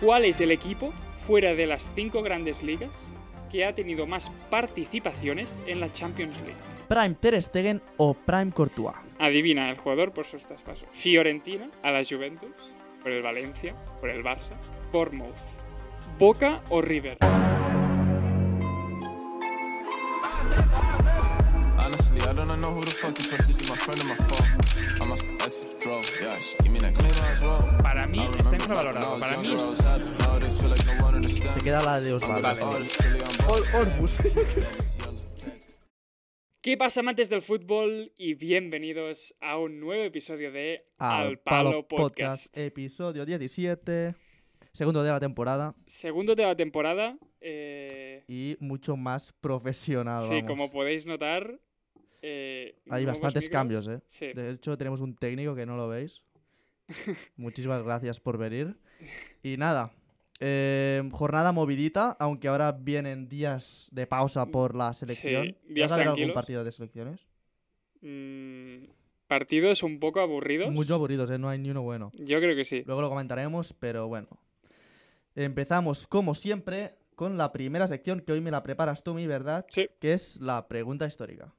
¿Cuál es el equipo, fuera de las cinco grandes ligas, que ha tenido más participaciones en la Champions League? Prime Ter Stegen o Prime Courtois. Adivina el jugador por sus traspasos. Fiorentina, a la Juventus, por el Valencia, por el Barça, por Bournemouth. Boca o River. Para mí está infravalorado. Para mí. queda la de Osvaldo. ¿Qué pasa amantes del fútbol? Y bienvenidos a un nuevo episodio de Al, Palo, Podcast. Episodio 17. Segundo de la temporada. Segundo de la temporada. Eh, y mucho más profesional. Sí, como podéis notar, eh, hay bastantes cambios, ¿eh? De hecho, tenemos un técnico que no lo veis. Muchísimas gracias por venir. Y nada, eh, jornada movidita, aunque ahora vienen días de pausa mm, por la selección. ¿Has días algún partido de selecciones? Mm, partidos un poco aburridos. Mucho aburridos, ¿eh? No hay ni uno bueno. Yo creo que sí. Luego lo comentaremos, pero bueno. Empezamos, como siempre, con la primera sección que hoy me la preparas tú, mi verdad, que es la pregunta histórica.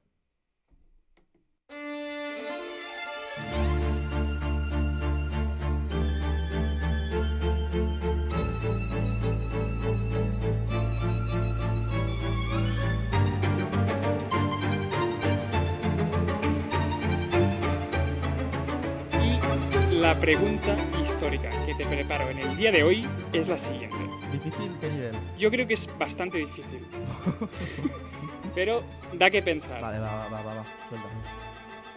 La pregunta histórica que te preparo en el día de hoy es la siguiente. ¿Difícil Yo creo que es bastante difícil. Pero da que pensar. Vale, va, va, va,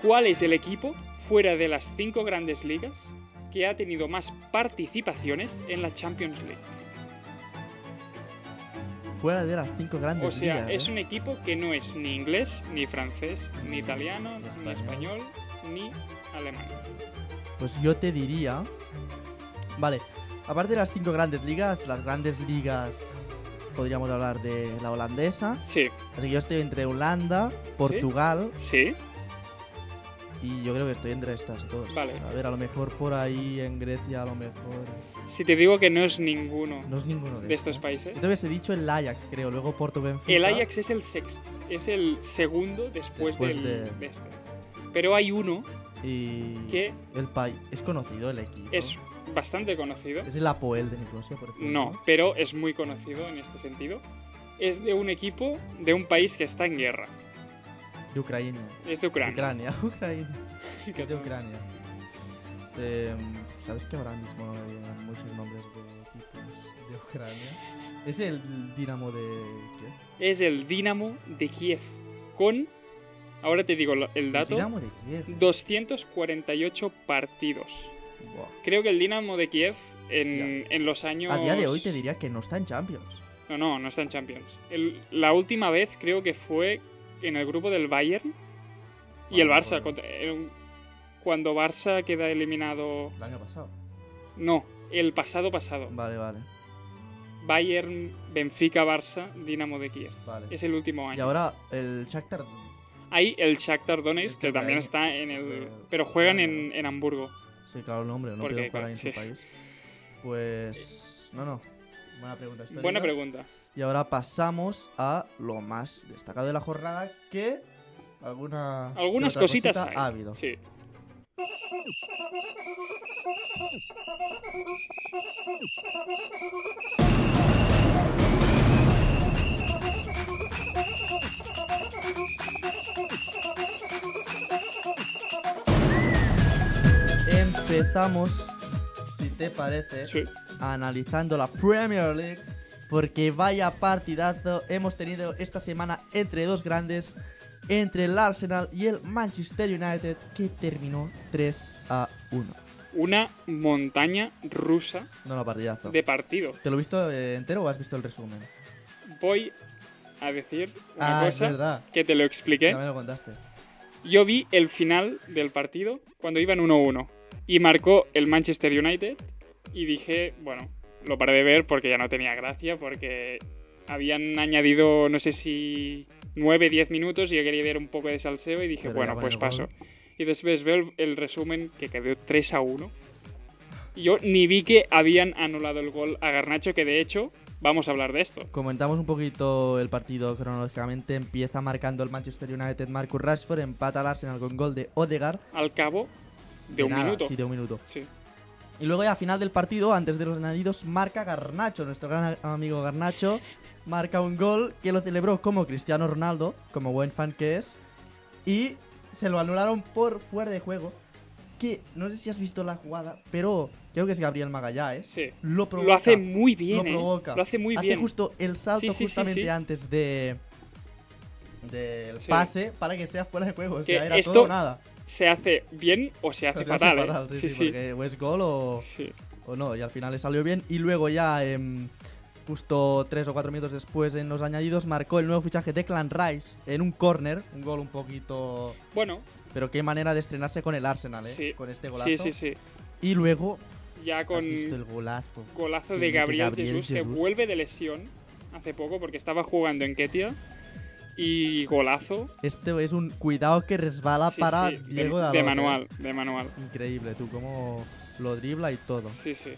¿Cuál es el equipo, fuera de las cinco grandes ligas, que ha tenido más participaciones en la Champions League? Fuera de las cinco grandes ligas. O sea, ¿eh? es un equipo que no es ni inglés, ni francés, ni italiano, ni español, ni alemán. Pues yo te diría... Vale, aparte de las cinco grandes ligas, las grandes ligas podríamos hablar de la holandesa. Sí. Así que yo estoy entre Holanda, Portugal. Sí. Y yo creo que estoy entre estas dos. Vale. A ver, a lo mejor por ahí en Grecia, a lo mejor. Si te digo que no es ninguno. No es ninguno de, estos, países. Entonces he dicho el Ajax, creo. Luego Porto Benfica. El Ajax es el sexto, es el segundo después, del, de este. Pero hay uno y el país es conocido el equipo. Es bastante conocido. Es el Apoel de Nicosia, por ejemplo. No, pero es muy conocido en este sentido. Es de un equipo de un país que está en guerra. De Ucrania. Es de Ucrania. Ucrania, Ucrania. de Ucrania. Em, ¿Sabes que ahora mismo hay muchos nombres de equipos de Ucrania? ¿Es el Dinamo de Kiev? Es el Dinamo de Kiev. Con Ahora te digo el dato. 248 partidos. Creo que el Dinamo de Kiev en, los años... A día de hoy te diría que no está en Champions. No, no, no está en Champions. la última vez creo que fue en el grupo del Bayern y el Barça. cuando Barça queda eliminado... El año pasado. No, el pasado pasado. Vale, vale. Bayern, Benfica, Barça, Dinamo de Kiev. Es el último año. Y ahora el Shakhtar hay el Shakhtar Donetsk, que también está en el... Pero juegan en, en Hamburgo. Sí, claro, el nombre, no Porque, puedo jugar en país. Pues... No, no. Buena pregunta. Buena pregunta. Y ahora pasamos a lo más destacado de la jornada, que alguna... Algunas cositas ha habido. Sí. empezamos, si te parece, analizando la Premier League. Porque vaya partidazo hemos tenido esta semana entre dos grandes, entre el Arsenal y el Manchester United, que terminó 3 a 1. Una montaña rusa de partido. ¿Te lo he visto eh, entero o has visto el resumen? Voy a decir una ah, cosa que te lo expliqué. lo contaste. Yo vi el final del partido cuando iban 1-1. Y marcó el Manchester United. Y dije, bueno, lo paré de ver porque ya no tenía gracia, porque habían añadido, no sé si 9, 10 minutos y yo quería ver un poco de salseo y dije, bueno, pues paso. Y después veo el, resumen que quedó 3 a 1. Yo ni vi que habían anulado el gol a Garnacho, que de hecho vamos a hablar de esto. Comentamos un poquito el partido cronológicamente. Empieza marcando el Manchester United Marcus Rashford, empata al Arsenal con gol de Odegaard. Al cabo, de, un minuto. Sí, de un minuto. Y luego ya al final del partido, antes de los añadidos, marca Garnacho, nuestro gran amigo Garnacho, marca un gol que lo celebró como Cristiano Ronaldo, como buen fan que es, y se lo anularon por fuera de juego. Que no sé si has visto la jugada, pero creo que es Gabriel Magallá Sí. Lo, provoca, lo hace muy bien. Eh. Lo provoca. hace muy hace justo el salto justamente antes de del pase para que sea fuera de juego. O sea, era esto... todo nada se hace bien o se hace fatal. ¿eh? o es gol o, o, no, y al final le salió bien. Y luego ya, em, justo tres o cuatro minutos después en los añadidos, marcó el nuevo fichaje de Clan Rice en un corner, un gol un poquito... Bueno. Pero qué manera de estrenarse con el Arsenal, ¿eh? Con este golazo. Sí, sí, sí. Y luego... Ya con... el golazo. de Gabriel, vuelve de lesión hace poco porque estaba jugando en Ketia y golazo. Este es un cuidado que resbala para Diego de, de ¿eh? manual, de manual. Increíble, tú cómo lo dribla y todo. Sí, sí.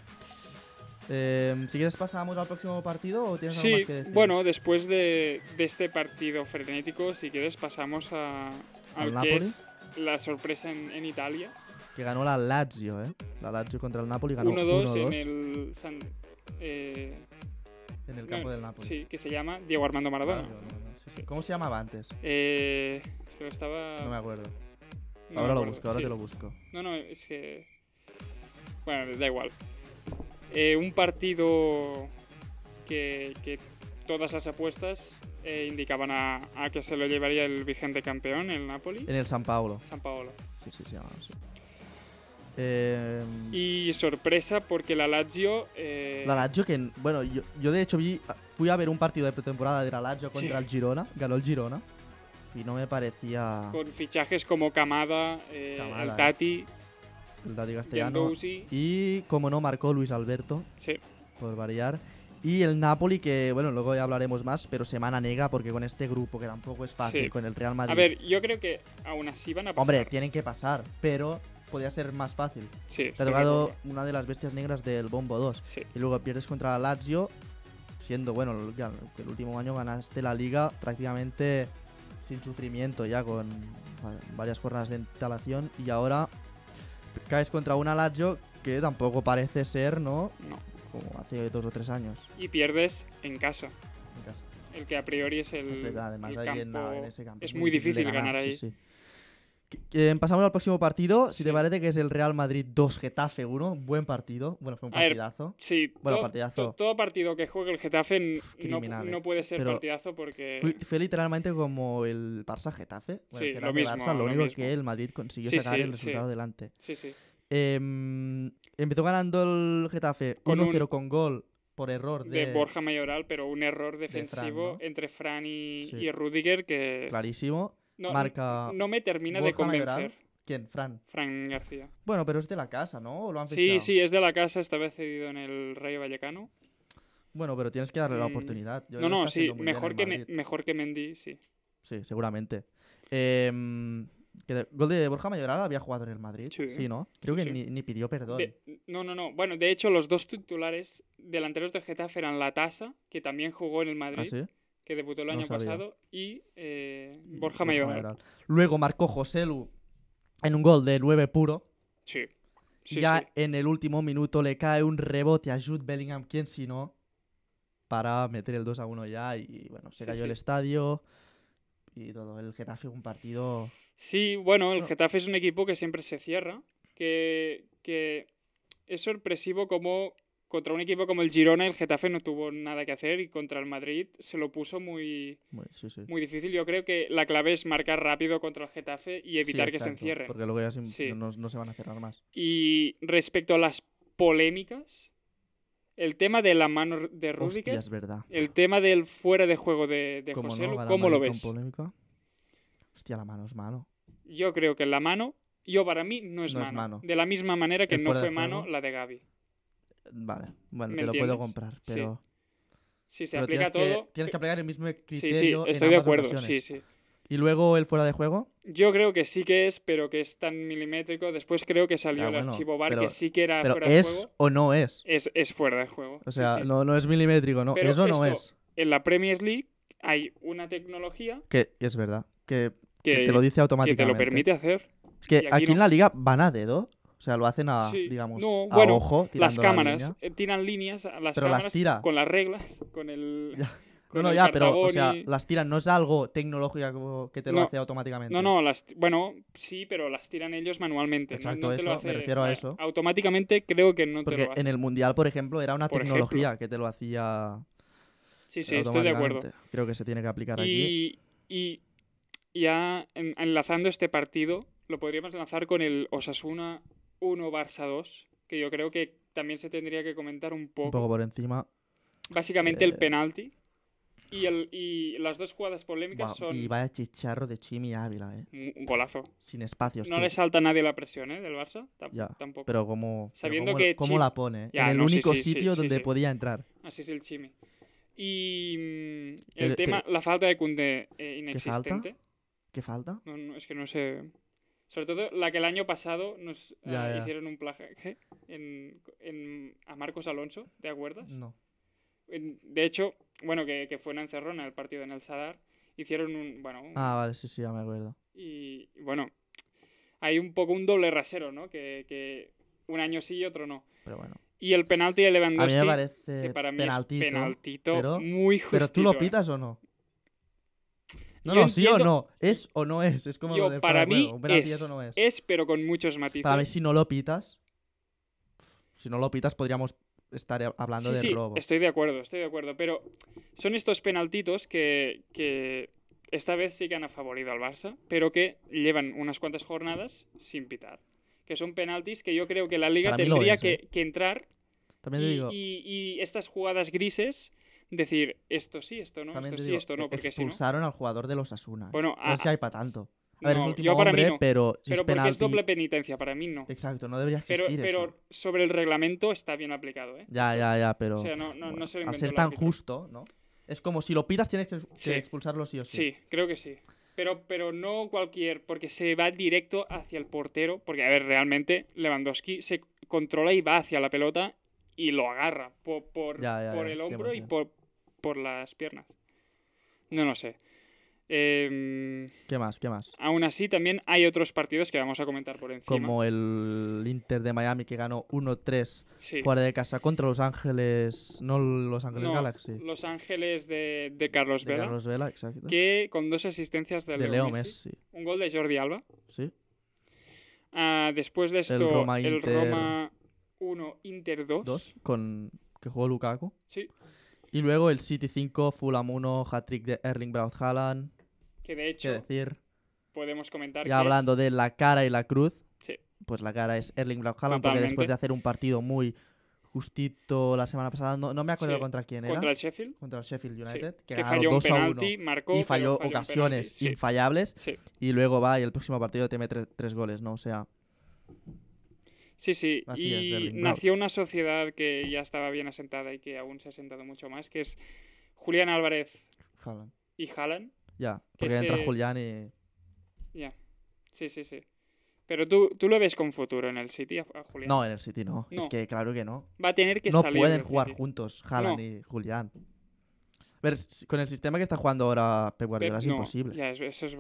Em, si quieres pasamos al próximo partido o tienes sí, algo más que decir? Bueno, después de, de, este partido frenético, si quieres pasamos a, al que Napoli? es la sorpresa en, Italia. Que ganó la Lazio, ¿eh? La Lazio contra el Napoli ganó 1-2 en el... Eh, en el campo del Napoli. Sí, que se llama Diego Armando Maradona. ¿Cómo se llamaba antes? Eh, es que estaba... No me acuerdo. ahora lo busco, ahora te lo busco. No, no, es que... Bueno, da igual. Eh, un partido que, que, todas las apuestas eh, indicaban a, que se lo llevaría el vigente campeón, el Napoli. En el San Paolo. San Paolo. Sí, sí, sí. llama em, Y sorpresa porque la Lazio... Eh, la Lazio que, bueno, yo, yo, de hecho vi fui a ver un partido de pretemporada de la contra el Girona, ganó el Girona, y no me parecía... Con fichajes como Camada, eh, el eh. Tati... El Tati Castellano. Y como no, marcó Luis Alberto, sí. por variar. Y el Napoli, que bueno, luego ya hablaremos más, pero semana negra porque con este grupo que tampoco es fácil, con el Real Madrid. A ver, yo creo que aún así van a pasar. Hombre, tienen que pasar, pero podía ser más fácil. Sí, Te ha tocado una de las bestias negras del Bombo 2. Sí. Y luego pierdes contra Lazio siendo, bueno, que el último año ganaste la liga prácticamente sin sufrimiento ya con varias jornadas de instalación y ahora caes contra un Lazio que tampoco parece ser, ¿no? Como hace dos o tres años. Y pierdes en casa. El que a priori es el. Es es, muy difícil, ganar, ahí pasamos al próximo partido, si te parece que es el Real Madrid 2 Getafe 1, buen partido, bueno, fue un partidazo. sí, todo, partido que juegue el Getafe no, puede ser partidazo porque... Fue, literalmente como el Barça Getafe, sí, el lo, lo, único que el Madrid consiguió sacar el resultado adelante. Sí, sí. Em, empezó ganando el Getafe 1-0 con gol por error de, Borja Mayoral, pero un error defensivo entre Fran y, y Rudiger que... Clarísimo no, marca. No me termina de convencer. ¿Quién? Fran. Fran García. Bueno, pero es de la casa, ¿no? sí, sí, es de la casa, Esta vez cedido en el Rayo Vallecano. Bueno, pero tienes que darle la mm, oportunidad. no, no, sí, mejor que, mejor que Mendy, sí. Sí, seguramente. Em, gol de Borja Mayoral había jugado en el Madrid. Sí, ¿no? Creo que ni, pidió perdón. no, no, no. Bueno, de hecho, los dos titulares delanteros de Getafe eran La Tasa, que también jugó en el ah, Madrid. ¿Ah, sí? que debutó el año pasado, y eh, mm, Borja Mayoral. Luego marcó José Lu en un gol de 9 puro. Sí. ya en el último minuto le cae un rebote a Jude Bellingham, quien si no, para meter el 2 a 1 ya. Y bueno, se cayó el estadio y todo. El Getafe un partido. Sí, bueno, el Getafe es un equipo que siempre se cierra, que, que es sorpresivo como contra un equipo como el Girona, el Getafe no tuvo nada que hacer y contra el Madrid se lo puso muy, muy, difícil. Yo creo que la clave es marcar rápido contra el Getafe y evitar que se encierren. Porque luego ya no, se van a cerrar más. Y respecto a las polémicas, el tema de la mano de Rudiger, el tema del fuera de juego de, José, ¿cómo lo ves? Polémica? Hostia, la mano es mano. Yo creo que la mano, yo para mí no es, mano. es mano. De la misma manera que no fue mano la de Gaby. Vale, bueno, te lo puedo comprar, pero. Sí, se aplica todo. tienes que aplicar el mismo criterio. Sí, sí, estoy de acuerdo, sí, sí. ¿Y luego el fuera de juego? Yo creo que sí que es, pero que es tan milimétrico. Después creo que salió ah, el archivo bar que sí que era fuera de juego. ¿es ¿O no es? es? Es fuera de juego. O sea, No, no es milimétrico, no. Eso no es. En la Premier League hay una tecnología. Que es verdad. Que, que, te lo dice automáticamente. Que te lo permite hacer. Que aquí, en la liga van a dedo. O sea, lo hacen a, digamos, a ojo. Las cámaras eh, tiran líneas, las Pero las con las reglas, con el... no, ya, pero, o sea, las tiran, no es algo tecnológico que te lo hace automáticamente. No, no, bueno, sí, pero las tiran ellos manualmente. Exacto, eso, me refiero a eh, eso. Automáticamente creo que no te lo en el Mundial, por ejemplo, era una tecnología que te lo hacía Sí, sí, estoy de acuerdo. Creo que se tiene que aplicar aquí. Y ya enlazando este partido, lo podríamos lanzar con el Osasuna 1 Barça 2, que yo creo que también se tendría que comentar un poco. Un poco por encima. Básicamente el eh, penalti. Y, el, las dos jugadas polémicas son. Y vaya chicharro de Chimi Ávila, ¿eh? Un golazo. Sin espacios. No le salta a nadie la presión, ¿eh? Del Barça. tampoco. Pero como. Sabiendo que. ¿Cómo la pone? Eh? en el único sitio donde podía entrar. Así es el Chimi. Y. Mm, el tema, eh, la falta de Kunde inexistente. ¿Qué falta? es que no sé. Sobre todo la que el año pasado nos eh, hicieron un plaje en, a Marcos Alonso, ¿te acuerdas? No. de hecho, bueno, que, fue una Encerrona, el partido en el Sadar, hicieron un, bueno... ah, vale, sí, sí, ya me acuerdo. Y, bueno, hay un poco un doble rasero, ¿no? Que, un año sí y otro no. Pero bueno. Y el penalti de Lewandowski, a mí me parece que para mí es penaltito muy justo. ¿Pero tú lo ¿eh? pitas o no? No, no, sí o no. Es o no es. Es como para mí es, no es. pero con muchos matices. A ver si no lo pitas, si no lo pitas, podríamos estar hablando de del Estoy de acuerdo, estoy de acuerdo. Pero son estos penaltitos que, esta vez sí que han favorido al Barça, pero que llevan unas cuantas jornadas sin pitar. Que son penaltis que yo creo que la liga tendría ¿eh? que, entrar. También digo. y estas jugadas grises decir esto sí, esto no, esto sí, esto no, e- porque expulsaron al jugador de los Asuna. Bueno, no sé hay para tanto. A ver, es último pero pero doble penitencia, para mí no. Exacto, no debería existir Pero, sobre el reglamento está bien aplicado, ¿eh? Ya, ya, ya, pero... O no, Al ser tan justo, ¿no? Es como si lo pidas tienes que expulsarlo sí o sí. Sí, creo que sí. Pero, pero no cualquier, porque se va directo hacia el portero, porque, a ver, realmente Lewandowski se controla y va hacia la pelota y lo agarra por, por, el hombro y por, las piernas. No no sé. Em, ¿Qué más? ¿Qué más? Aún así, también hay otros partidos que vamos a comentar por encima. Como el Inter de Miami que ganó 1-3 fuera de casa contra Los Ángeles. No Los Ángeles Galaxy. Los Ángeles de, de Carlos Vela. Carlos Vela, exacto. Que con dos asistencias de, Leo, Messi, Un gol de Jordi Alba. Sí. Ah, después de esto, el Roma 1, Inter 2. 2, con que jugó Lukaku. Sí. Y luego el City 5, Fulham 1, hat-trick de Erling Braut Que de hecho, podemos comentar Ya hablando de la cara y la cruz. Sí. Pues la cara es Erling Braut porque después de hacer un partido muy justito la semana pasada, no, me acuerdo contra quién era. Contra el Sheffield. Contra el Sheffield United, que, ganó un a 1 marcó, y falló, ocasiones infallables. Y luego va y el próximo partido te mete tres goles, ¿no? O sea, Sí, sí, y nació una sociedad que ya estaba bien asentada y que aún se ha asentado mucho más, que es Julián Álvarez y Haaland. Ya, porque entra Julián y... Ya, sí, sí, sí. Pero tú, lo ves con futuro en el City Julián. No, en el City no. Es que claro que no. Va a tener que no No pueden jugar juntos Haaland y Julián con el sistema que está jugando ahora Pep Guardiola es imposible.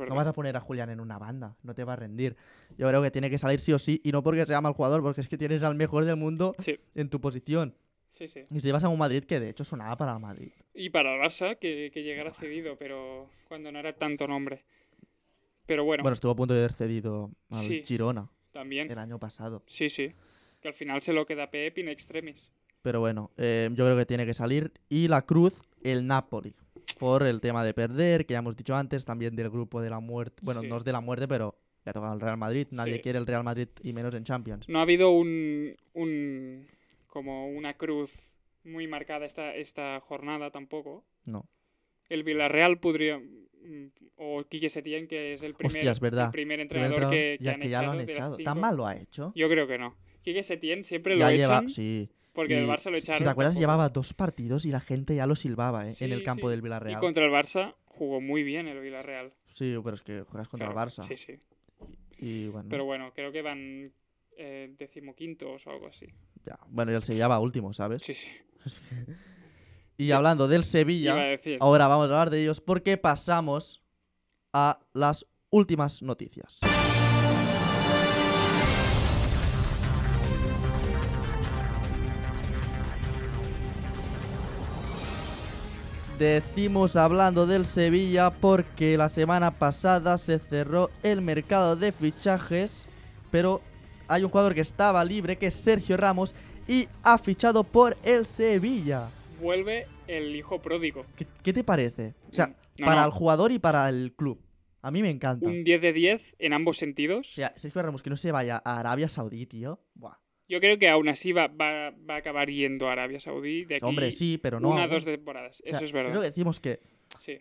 No vas a poner a Julián en una banda, no te va a rendir. Yo creo que tiene que salir sí o sí, y no porque sea mal jugador, porque es que tienes al mejor del mundo en tu posición. Sí, sí. Y si llevas a un Madrid que de hecho sonaba para el Madrid. Y para el Barça, que, llegara cedido, pero cuando no era tanto nombre. Pero bueno. Bueno, estuvo a punto de haber cedido al Girona. También. El año pasado. Sí, sí. Que al final se lo queda Pep en extremis. Pero bueno, em, yo creo que tiene que salir. Y la cruz, el Napoli. Por el tema de perder, que ya hemos dicho antes, también del grupo de la muerte. Bueno, no es de la muerte, pero ya ha tocado el Real Madrid. Nadie quiere el Real Madrid y menos en Champions. No ha habido un. un como una cruz muy marcada esta, esta jornada tampoco. No. El Villarreal podría. Mm, o Quique Setién, que es el primer, verdad. El primer entrenador, que, ya, han ya lo han echado. ¿Tan mal lo ha hecho? Yo creo que no. Quique Setién siempre ya lo ha Sí. Porque el Barça lo echaron. Si te acuerdas, llevaba dos partidos y la gente ya lo silbaba ¿eh? en el campo del Villarreal. Y contra el Barça jugó muy bien el Villarreal. Sí, pero es que juegas contra el Barça. Sí, sí. Pero bueno, creo que van eh, decimoquintos o algo así. Ya. Bueno, y el Sevilla va último, ¿sabes? Sí, sí. y hablando del Sevilla, ahora vamos a hablar de ellos porque pasamos a las últimas noticias. decimos hablando del Sevilla porque la semana pasada se cerró el mercado de fichajes, pero hay un jugador que estaba libre, que es Sergio Ramos, y ha fichado por el Sevilla. Vuelve el hijo pródigo. ¿Qué, te parece? O sea, mm, para el jugador y para el club. A mí me encanta. Un 10 de 10 en ambos sentidos. O Sergio Ramos que no se vaya a Arabia Saudí, tío. Buah. Yo creo que aún así va, va, va a acabar yendo a Arabia Saudí de aquí Una o dos temporadas. Eso es verdad. Creo que decimos que. Sí.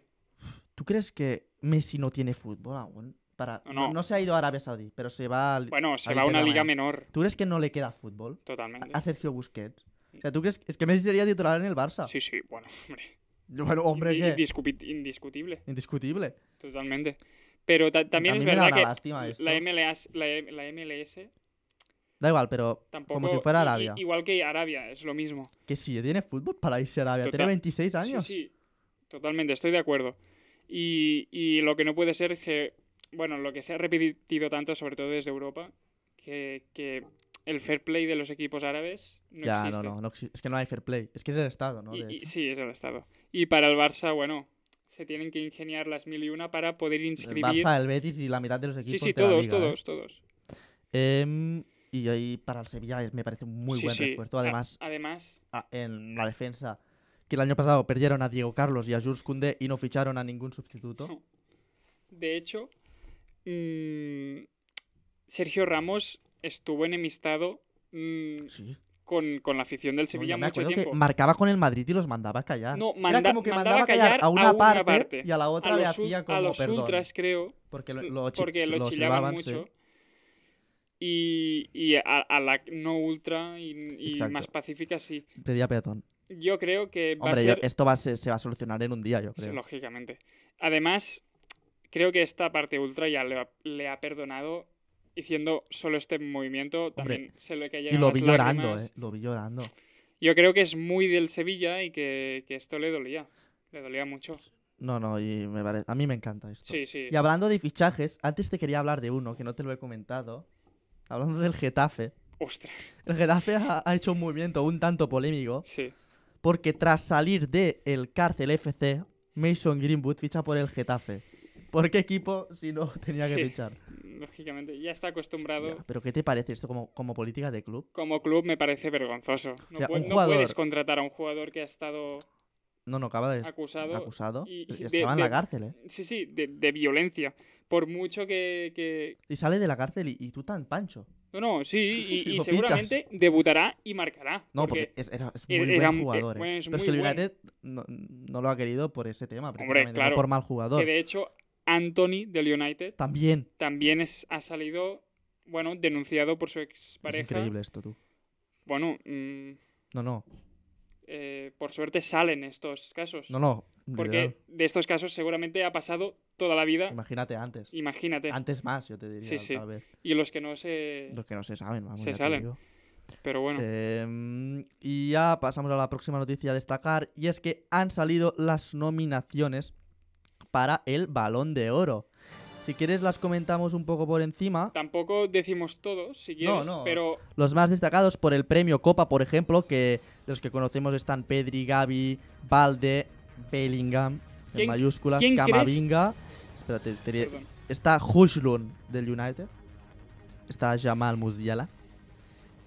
¿Tú crees que Messi no tiene fútbol aún? Para... No, no. se ha ido a Arabia Saudí, pero se va al, Bueno, se va a una liga menor. ¿Tú crees que no le queda fútbol? Totalmente. A Sergio Busquets. O sea, ¿tú crees es que Messi sería titular en el Barça? Sí, sí, bueno, hombre. Bueno, hombre, Indiscutible. Indiscutible. Totalmente. Pero también es verdad que lástima La, MLS, la e, MLS Da igual, pero como si fuera Arabia. Igual que Arabia, es lo mismo. Que sí, tiene fútbol para irse a Arabia. tiene 26 tota- años. Sí, totalmente, estoy de acuerdo. Y, lo que no puede ser es que, bueno, lo que se ha repetido tanto, sobre todo desde Europa, que, el fair play de los equipos árabes no ya, existe. No, no, no, es que no hay fair play. Es que es el Estado, ¿no? sí, es el Estado. Y para el Barça, bueno, se tienen que ingeniar las mil y una para poder inscribir... El Barça, el Betis y la mitad de los equipos Sí, sí, ¿eh? todos, todos, todos. Em, eh, y ahí para el Sevilla me parece un muy buen refuerzo. Además, además... en la defensa, que el año pasado perdieron a Diego Carlos y a Jules Kunde y no ficharon a ningún sustituto. De hecho, mm, Sergio Ramos estuvo enemistado mm, con, la afición del Sevilla mucho tiempo. marcaba con el Madrid y los mandaba a callar. Era como que mandaba, a callar a una, parte, y a la otra le hacía como A los ultras, creo. Porque, lo, mucho y, a, la no ultra y, más pacífica sí. Pedía peatón. Yo creo que va a ser... esto va, se, va a solucionar en un día, yo creo. Lógicamente. Además, creo que esta parte ultra ya le, ha perdonado diciendo solo este movimiento. También se lo que Y lo vi llorando, eh, Lo vi llorando. Yo creo que es muy del Sevilla y que, esto le dolía. Le dolía mucho. No, no, y me a mí me encanta esto. Sí, sí. Y hablando de fichajes, antes te quería hablar de uno que no te lo he comentado hablando del Getafe. Ostras. El Getafe ha, hecho un movimiento un tanto polémico. Sí. Porque tras salir del el cárcel FC, Mason Greenwood ficha por el Getafe. ¿Por qué equipo si no tenía que fichar? Lógicamente, ya está acostumbrado. ¿Pero qué te parece esto como, como política de club? Como club me parece vergonzoso. no, puedes contratar a un jugador que ha estado no, no, acaba de acusado, acusado y, eh, estaba en la cárcel, ¿eh? Sí, sí, de, violencia. Por mucho que, Y sale de la cárcel y, y tú tan pancho. No, no, sí, y, seguramente debutará y marcará. No, porque, es, es muy buen jugador. Pero es que el United no, lo ha querido por ese tema, por mal jugador. Que de hecho, Anthony del United también, también es, ha salido, bueno, denunciado por su expareja. Es increíble esto, tú. Bueno, mm, no, no. Eh, por suerte salen estos casos. No, no. Porque de estos casos seguramente ha pasado toda la vida. Imagínate antes. Imagínate. Antes más, yo te diría. Sí, sí. Y los que no se. Los que no se saben, vamos. Se salen. Pero bueno. Em, y ya pasamos a la próxima noticia a destacar. Y es que han salido las nominaciones para el Balón de Oro. Si quieres las comentamos un poco por encima. Tampoco decimos todos, si quieres, pero... Los más destacados por el premio Copa, por ejemplo, que de los que conocemos están Pedri, Gaby, Valde, Bellingham, en mayúsculas, Camavinga. Espérate, está Hushlun del United. Está Jamal Musiala.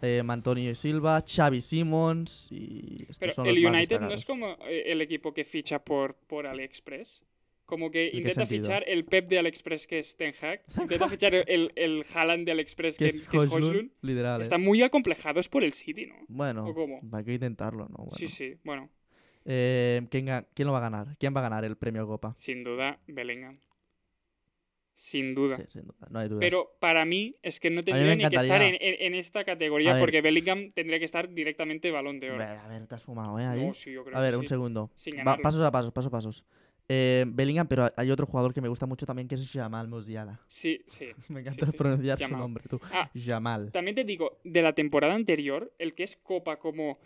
Eh, Antonio Silva, Xavi Simons y... Pero el United no es como eh, el equipo que ficha por, por AliExpress. Como que intenta fichar el Pep de AliExpress, que es Ten Hag. Intenta fichar el, el Haaland de AliExpress, que, es, Hojlund, Están eh. muy acomplejados por el City, ¿no? Bueno, va hay que intentarlo, ¿no? Sí, sí, bueno. Eh, ¿quién, lo va a ganar? ¿Quién va a ganar el premio Copa? Sin duda, Bellingham. Sin duda. Sí, sin No hay duda Pero para mí es que no tendría ni que estar en, esta categoría porque Bellingham tendría que estar directamente balón de oro. A ver, te has fumado, ¿eh? a ver, un segundo. pasos a pasos, paso a pasos eh, Bellingham, pero hay otro jugador que me gusta mucho también que es Jamal Musiala. Sí, sí. me encanta pronunciar su nombre, tú. Ah, Jamal. También te digo, de la temporada anterior, el que es Copa como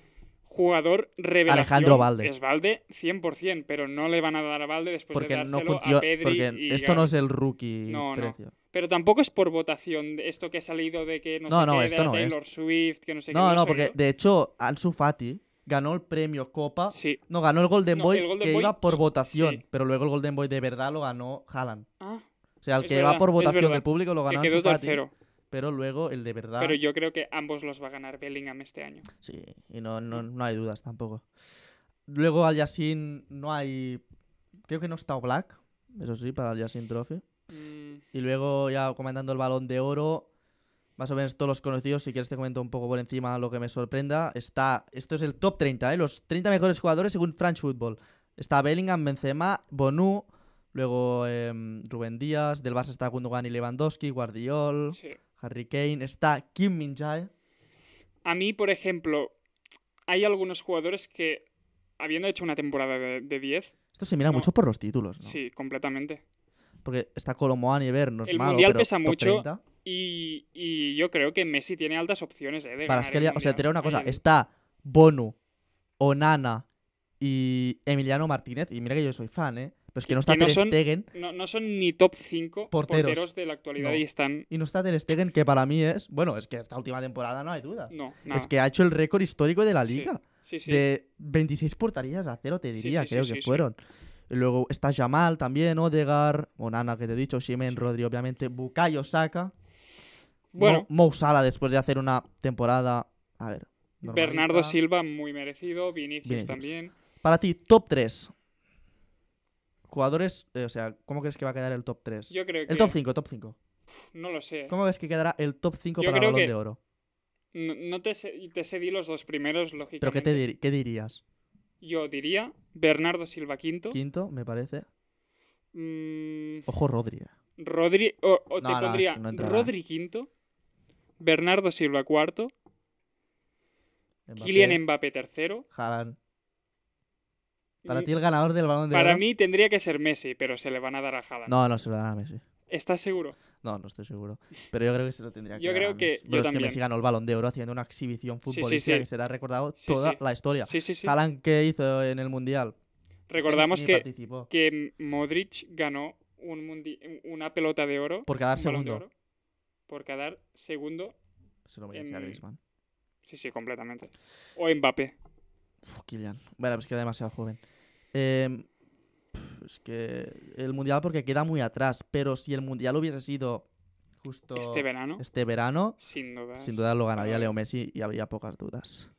jugador revelación Alejandro Valde. es Valde 100%, pero no le van a dar a Valde después de dárselo no a Pedri porque esto no es el rookie no, Pero tampoco es por votación esto que ha salido de que no, sé qué, Taylor Swift, que no sé qué. No, no, porque de hecho Ansu Fati ganó el premio Copa. Sí. No, ganó el Golden Boy que iba por votación, pero luego el Golden Boy de verdad lo ganó Haaland. Ah, o sea, el que va por votación del público lo ganó Ansu Pero luego el de verdad. Pero yo creo que ambos los va a ganar Bellingham este año. Sí, y no, hay dudas tampoco. Luego Al Yassin no hay. Creo que no está Black, eso sí, para el Yassin Trophy. Mm. Y luego, ya comentando el balón de oro, más o menos todos los conocidos. Si quieres te comento un poco por encima lo que me sorprenda. Está, esto es el top 30, ¿eh? los 30 mejores jugadores según French Football. Está Bellingham, Benzema, Bonu, luego em, Rubén Díaz, del Barça está Gundogan y Lewandowski, Guardiol, Harry Kane, está Kim min -jae. A mí, por ejemplo, hay algunos jugadores que, habiendo hecho una temporada de, 10... Esto se mira mucho por los títulos, ¿no? Sí, completamente. Porque está Colomboani, y Ver, no es El malo, Mundial pesa mucho. Y, yo creo que Messi tiene altas opciones eh, Para O sea, te una cosa. Está eh. Bonu, Onana y Emiliano Martínez. Y mira que yo soy fan, ¿eh? Pero es que no está no, son ni top 5 porteros. de la actualidad y están... Y no está Ter Stegen, que para mí es... Bueno, es que esta última temporada no hay duda. Es que ha hecho el récord histórico de la Liga. De 26 portarillas a cero, te diría, creo que fueron. Luego está Jamal también, Odegar, Onana, que te he dicho, Simen, Rodri, obviamente, Bukayo Saka. Bueno. Mousala, después de hacer una temporada. A ver. Bernardo Silva, muy merecido. Vinicius, también. Para ti, top 3. Jugadores. Eh, o sea, ¿cómo crees que va a quedar el top 3? Yo creo El top 5, top 5. No lo sé. ¿Cómo ves que quedará el top 5 para el balón de oro? No, te, sé, te sé di los dos primeros, lógicamente. ¿Pero qué, dirías? Yo diría Bernardo Silva quinto. Quinto, me parece. Mm. Ojo, Rodri. Eh. Rodri. O, te no, Rodri quinto. Bernardo Silva cuarto. Kylian Mbappé tercero. Haaland. Para ti el ganador del balón de Oro? Para mí tendría que ser Messi, pero se le van a dar a Haaland. No, no se lo dan a Messi. ¿Estás seguro? No, no estoy seguro. Pero yo creo que se lo tendría que Yo creo que. Yo que Messi ganó el balón de oro haciendo una exhibición futbolística que será recordado toda la historia. Sí, sí, ¿qué hizo en el Mundial? Recordamos que, que Modric ganó un una pelota de oro. Por quedar segundo por quedar segundo. Se lo voy a a Sí, sí, completamente. O Mbappé. Kylian. Bueno, pues queda demasiado joven. Em, es que el mundial porque queda muy atrás, pero si el mundial hubiese sido justo este verano, este verano sin, sin duda lo ganaría Leo Messi y habría pocas dudas.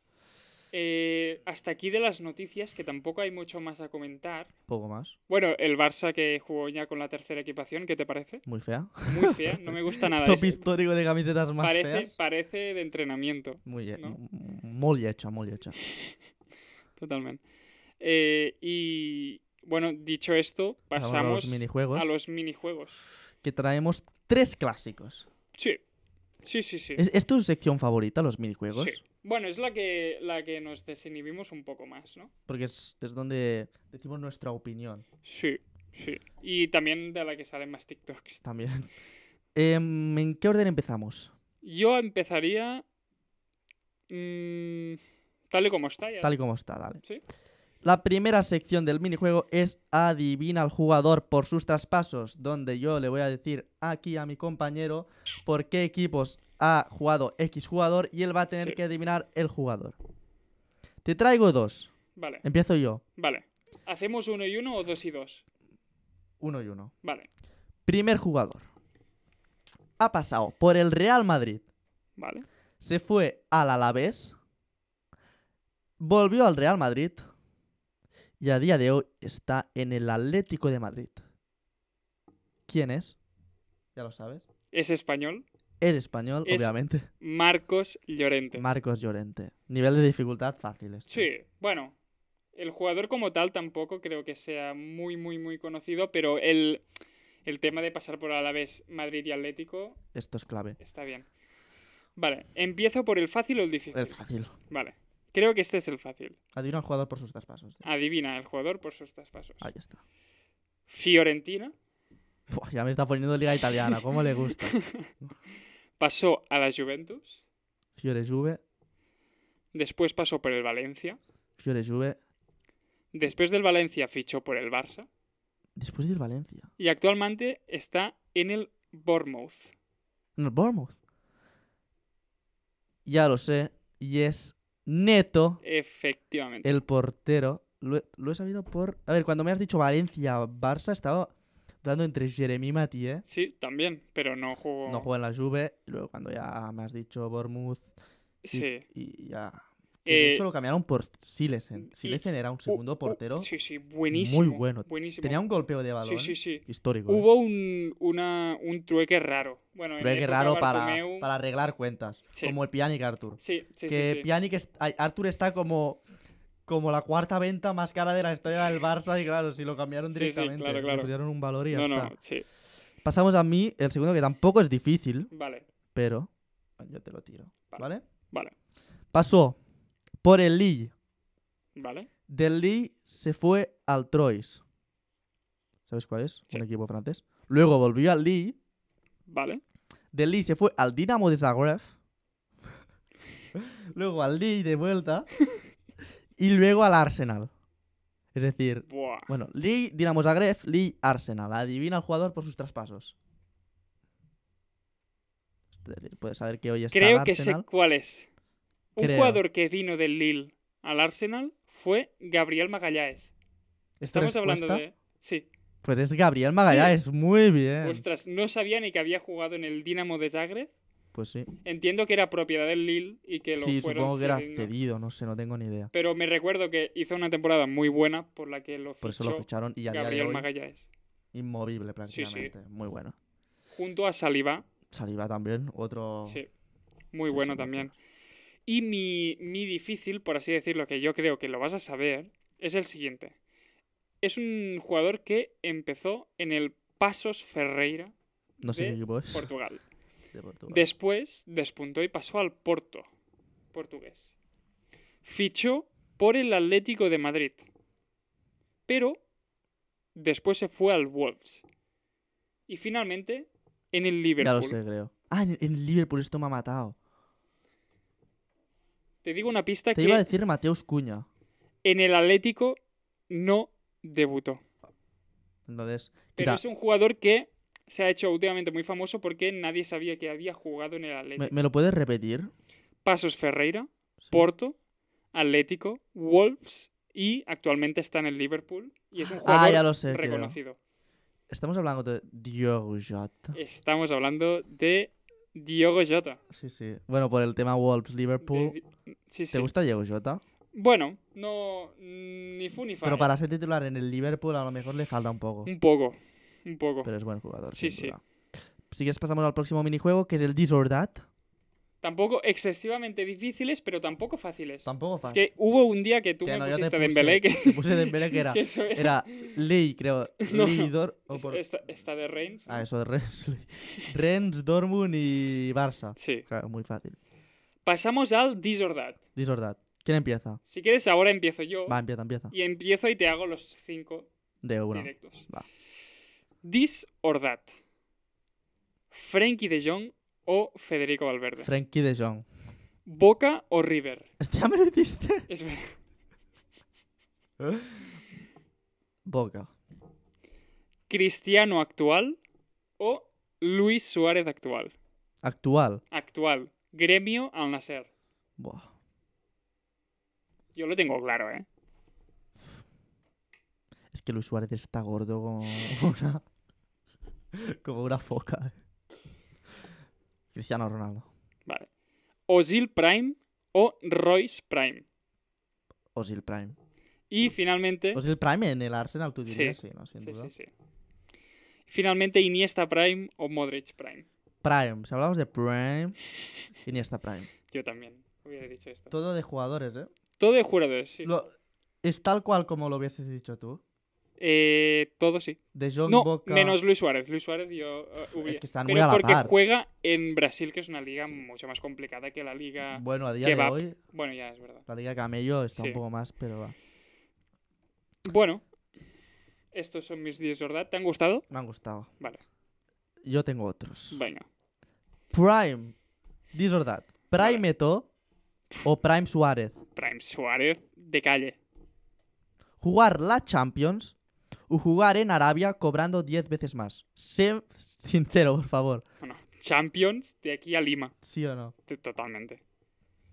Eh, hasta aquí de las noticias, que tampoco hay mucho más a comentar. Poco más. Bueno, el Barça que jugó ya con la tercera equipación, ¿qué te parece? Muy fea. Muy fea, no me gusta nada. Top histórico de camisetas más parece, feas. Parece de entrenamiento. Muy, bien, muy hecha, muy hecha. Totalmente. Eh, y bueno, dicho esto, pasamos a los minijuegos. A Que traemos tres clásicos. Sí. Sí, sí, sí. ¿Es, ¿es tu sección favorita, los minijuegos? Sí. Bueno, es la que, la que nos desinhibimos un poco más, ¿no? Porque es, donde decimos nuestra opinión. Sí, sí. Y también de la que salen más TikToks. También. Em, ¿En qué orden empezamos? Yo empezaría. Mm, tal y como está ya. Tal y como está, dale. Sí. La primera sección del minijuego es adivina al jugador por sus traspasos, donde yo le voy a decir aquí a mi compañero por qué equipos ha jugado X jugador y él va a tener que adivinar el jugador. Te traigo dos. Vale. Empiezo yo. Vale. ¿Hacemos uno y uno o dos y dos? Uno y uno. Vale. Primer jugador. Ha pasado por el Real Madrid. Vale. Se fue al Alavés. Volvió al Real Madrid. Y a día de hoy está en el Atlético de Madrid. ¿Quién es? ¿Ya lo sabes? ¿Es español? Es español, obviamente. Marcos Llorente. Marcos Llorente. Nivel de dificultad fácil. Este. Sí, bueno. El jugador como tal tampoco creo que sea muy, muy, muy conocido, pero el, tema de pasar por vez Madrid y Atlético... Esto es clave. Está bien. Vale, ¿empiezo por el fácil o el difícil? El fácil. Vale. Creo que este es el fácil. Adivina al jugador por sus traspasos. Eh. Adivina al jugador por sus traspasos. Ahí está. Fiorentina. ya me está poniendo liga italiana, ¿cómo le gusta? Pasó a la Juventus. Fiore Juve. Después pasó por el Valencia. Fiore Juve. Después del Valencia fichó por el Barça. Después del Valencia. Y actualmente está en el Bournemouth. ¿En el Bournemouth? Ya lo sé. Y es Neto. Efectivamente. El portero. Lo he, lo he sabido por... A ver, cuando me has dicho Valencia-Barça estaba dando entre Jeremy y ¿eh? Sí, también, pero no jugó. No jugó en la Juve, luego cuando ya me has dicho Bormuth. sí. Y ya. de eh, hecho lo cambiaron por Silesen. Silesen era un segundo portero. sí, sí, buenísimo. Muy bueno. Buenísimo. Tenía un golpeo de balón sí, sí, sí. histórico. ¿eh? Hubo un, un trueque raro. Bueno, trueque raro para, para arreglar cuentas. Como el Pjanic Arthur. Sí, sí, que sí. Pjanic, Arthur está como como la cuarta venta más cara de la historia del Barça y claro, si lo cambiaron directamente, pusieron un valor y está. Pasamos a mí, el segundo que tampoco es difícil. Vale. Pero yo te lo tiro, ¿vale? Pasó por el Lee. Vale. Del Lee se fue al Troyes. ¿Sabes cuál es? Un equipo francés. Luego volvió al Lee. Vale. Del Lee se fue al Dinamo de Zagreb. Luego al Lee de vuelta. y luego al Arsenal. Es decir, bueno, Lee Dinamo Zagreb, Lee Arsenal. Adivina al jugador por sus traspasos. puedes saber que hoy está Creo que sé cuál es. Un jugador que vino del Lille al Arsenal fue Gabriel Magallanes. Estamos hablando de. Sí. Pues es Gabriel Magallanes, muy bien. Ostras, no sabía ni que había jugado en el Dinamo de Zagreb pues sí. Entiendo que era propiedad del Lille y que lo sí, supongo que era cedido, no sé, no tengo ni idea. Pero me recuerdo que hizo una temporada muy buena por la que lo fichó Por eso lo y ya Gabriel Magallanes. Inmovible prácticamente, muy bueno. Junto a Saliba. Saliba también, otro... Sí, muy bueno también. Y mi, mi difícil, por así decirlo, que yo creo que lo vas a saber, es el siguiente. Es un jugador que empezó en el Pasos Ferreira no sé de Portugal. Después despuntó y pasó al Porto, portugués. Fichó por el Atlético de Madrid, pero después se fue al Wolves. Y finalmente en el Liverpool. Ya lo sé, creo. Ah, en, el Liverpool esto me ha matado. Te digo una pista que. Te iba a decir Mateus Cuña. En el Atlético no debutó. Entonces. Pero es un jugador que se ha hecho últimamente muy famoso porque nadie sabía que había jugado en el Atlético. ¿Me, lo puedes repetir? Pasos Ferreira, Porto, Atlético, Wolves y actualmente está en el Liverpool y es un ah, jugador reconocido. Estamos hablando de Diogo Jota. Estamos hablando de Diogo Jota. Sí, sí. Bueno, por el tema Wolves Liverpool. Sí, ¿Te gusta Diogo Jota? Bueno, no ni fu ni fa. Pero ¿eh? para ser titular en el Liverpool a lo mejor le falta un poco. Un poco un poco. Pero es buen jugador. Sí, sí. Si quieres pasamos al próximo minijuego, que es el Disordat. Tampoco excesivamente difíciles, pero tampoco fáciles. Tampoco fáciles. Es que hubo un día que tú me pusiste Dembélé que... puse Dembélé era... era... era Lee, creo. Lee, Dor... O esta, de Reigns Ah, eso de Reigns Reigns Dortmund y Barça. Sí. Claro, muy fácil. Pasamos al Disordat. Disordat. ¿Quién empieza? Si quieres, ahora empiezo yo. Va, empieza, empieza. Y empiezo y te hago los cinco de uno. directos. Va. This or That. Frankie de Jong o Federico Valverde. Frankie de Jong. Boca o River. Ya me lo Es Boca. Cristiano actual o Luis Suárez actual. Actual. Actual. Gremio al nacer. Buah. Yo lo tengo claro, ¿eh? Es que Luis Suárez está gordo como Como una foca. Cristiano Ronaldo. Vale. Osil Prime o Royce Prime. Osil Prime. Y finalmente. Osil Prime en el Arsenal, tú dirías, sí, ¿no? sí, Finalmente, Iniesta Prime o Modric Prime. Prime. Si hablamos de Prime, Iniesta Prime. Yo también hubiera dicho esto. Todo de jugadores, ¿eh? Todo de jugadores, sí. Es tal cual como lo hubieses dicho tú. Eh, todo sí. De no, menos Luis Suárez. Luis Suárez yo hubiera... Eh, es que están muy a la porque juega en Brasil, que es una liga mucho más complicada que la liga... Bueno, a día que de hoy... Bueno, ya es verdad. La liga Camello está un poco más, pero va. Bueno. Estos son mis 10 verdad. ¿Te han gustado? Me han gustado. Vale. Yo tengo otros. Venga Prime. Disordad. Prime vale. o Prime Suárez. Prime Suárez de calle. Jugar la Champions jugar en Arabia cobrando 10 veces más. Sé sincero, por favor. Champions de aquí a Lima. ¿Sí o no? Totalmente.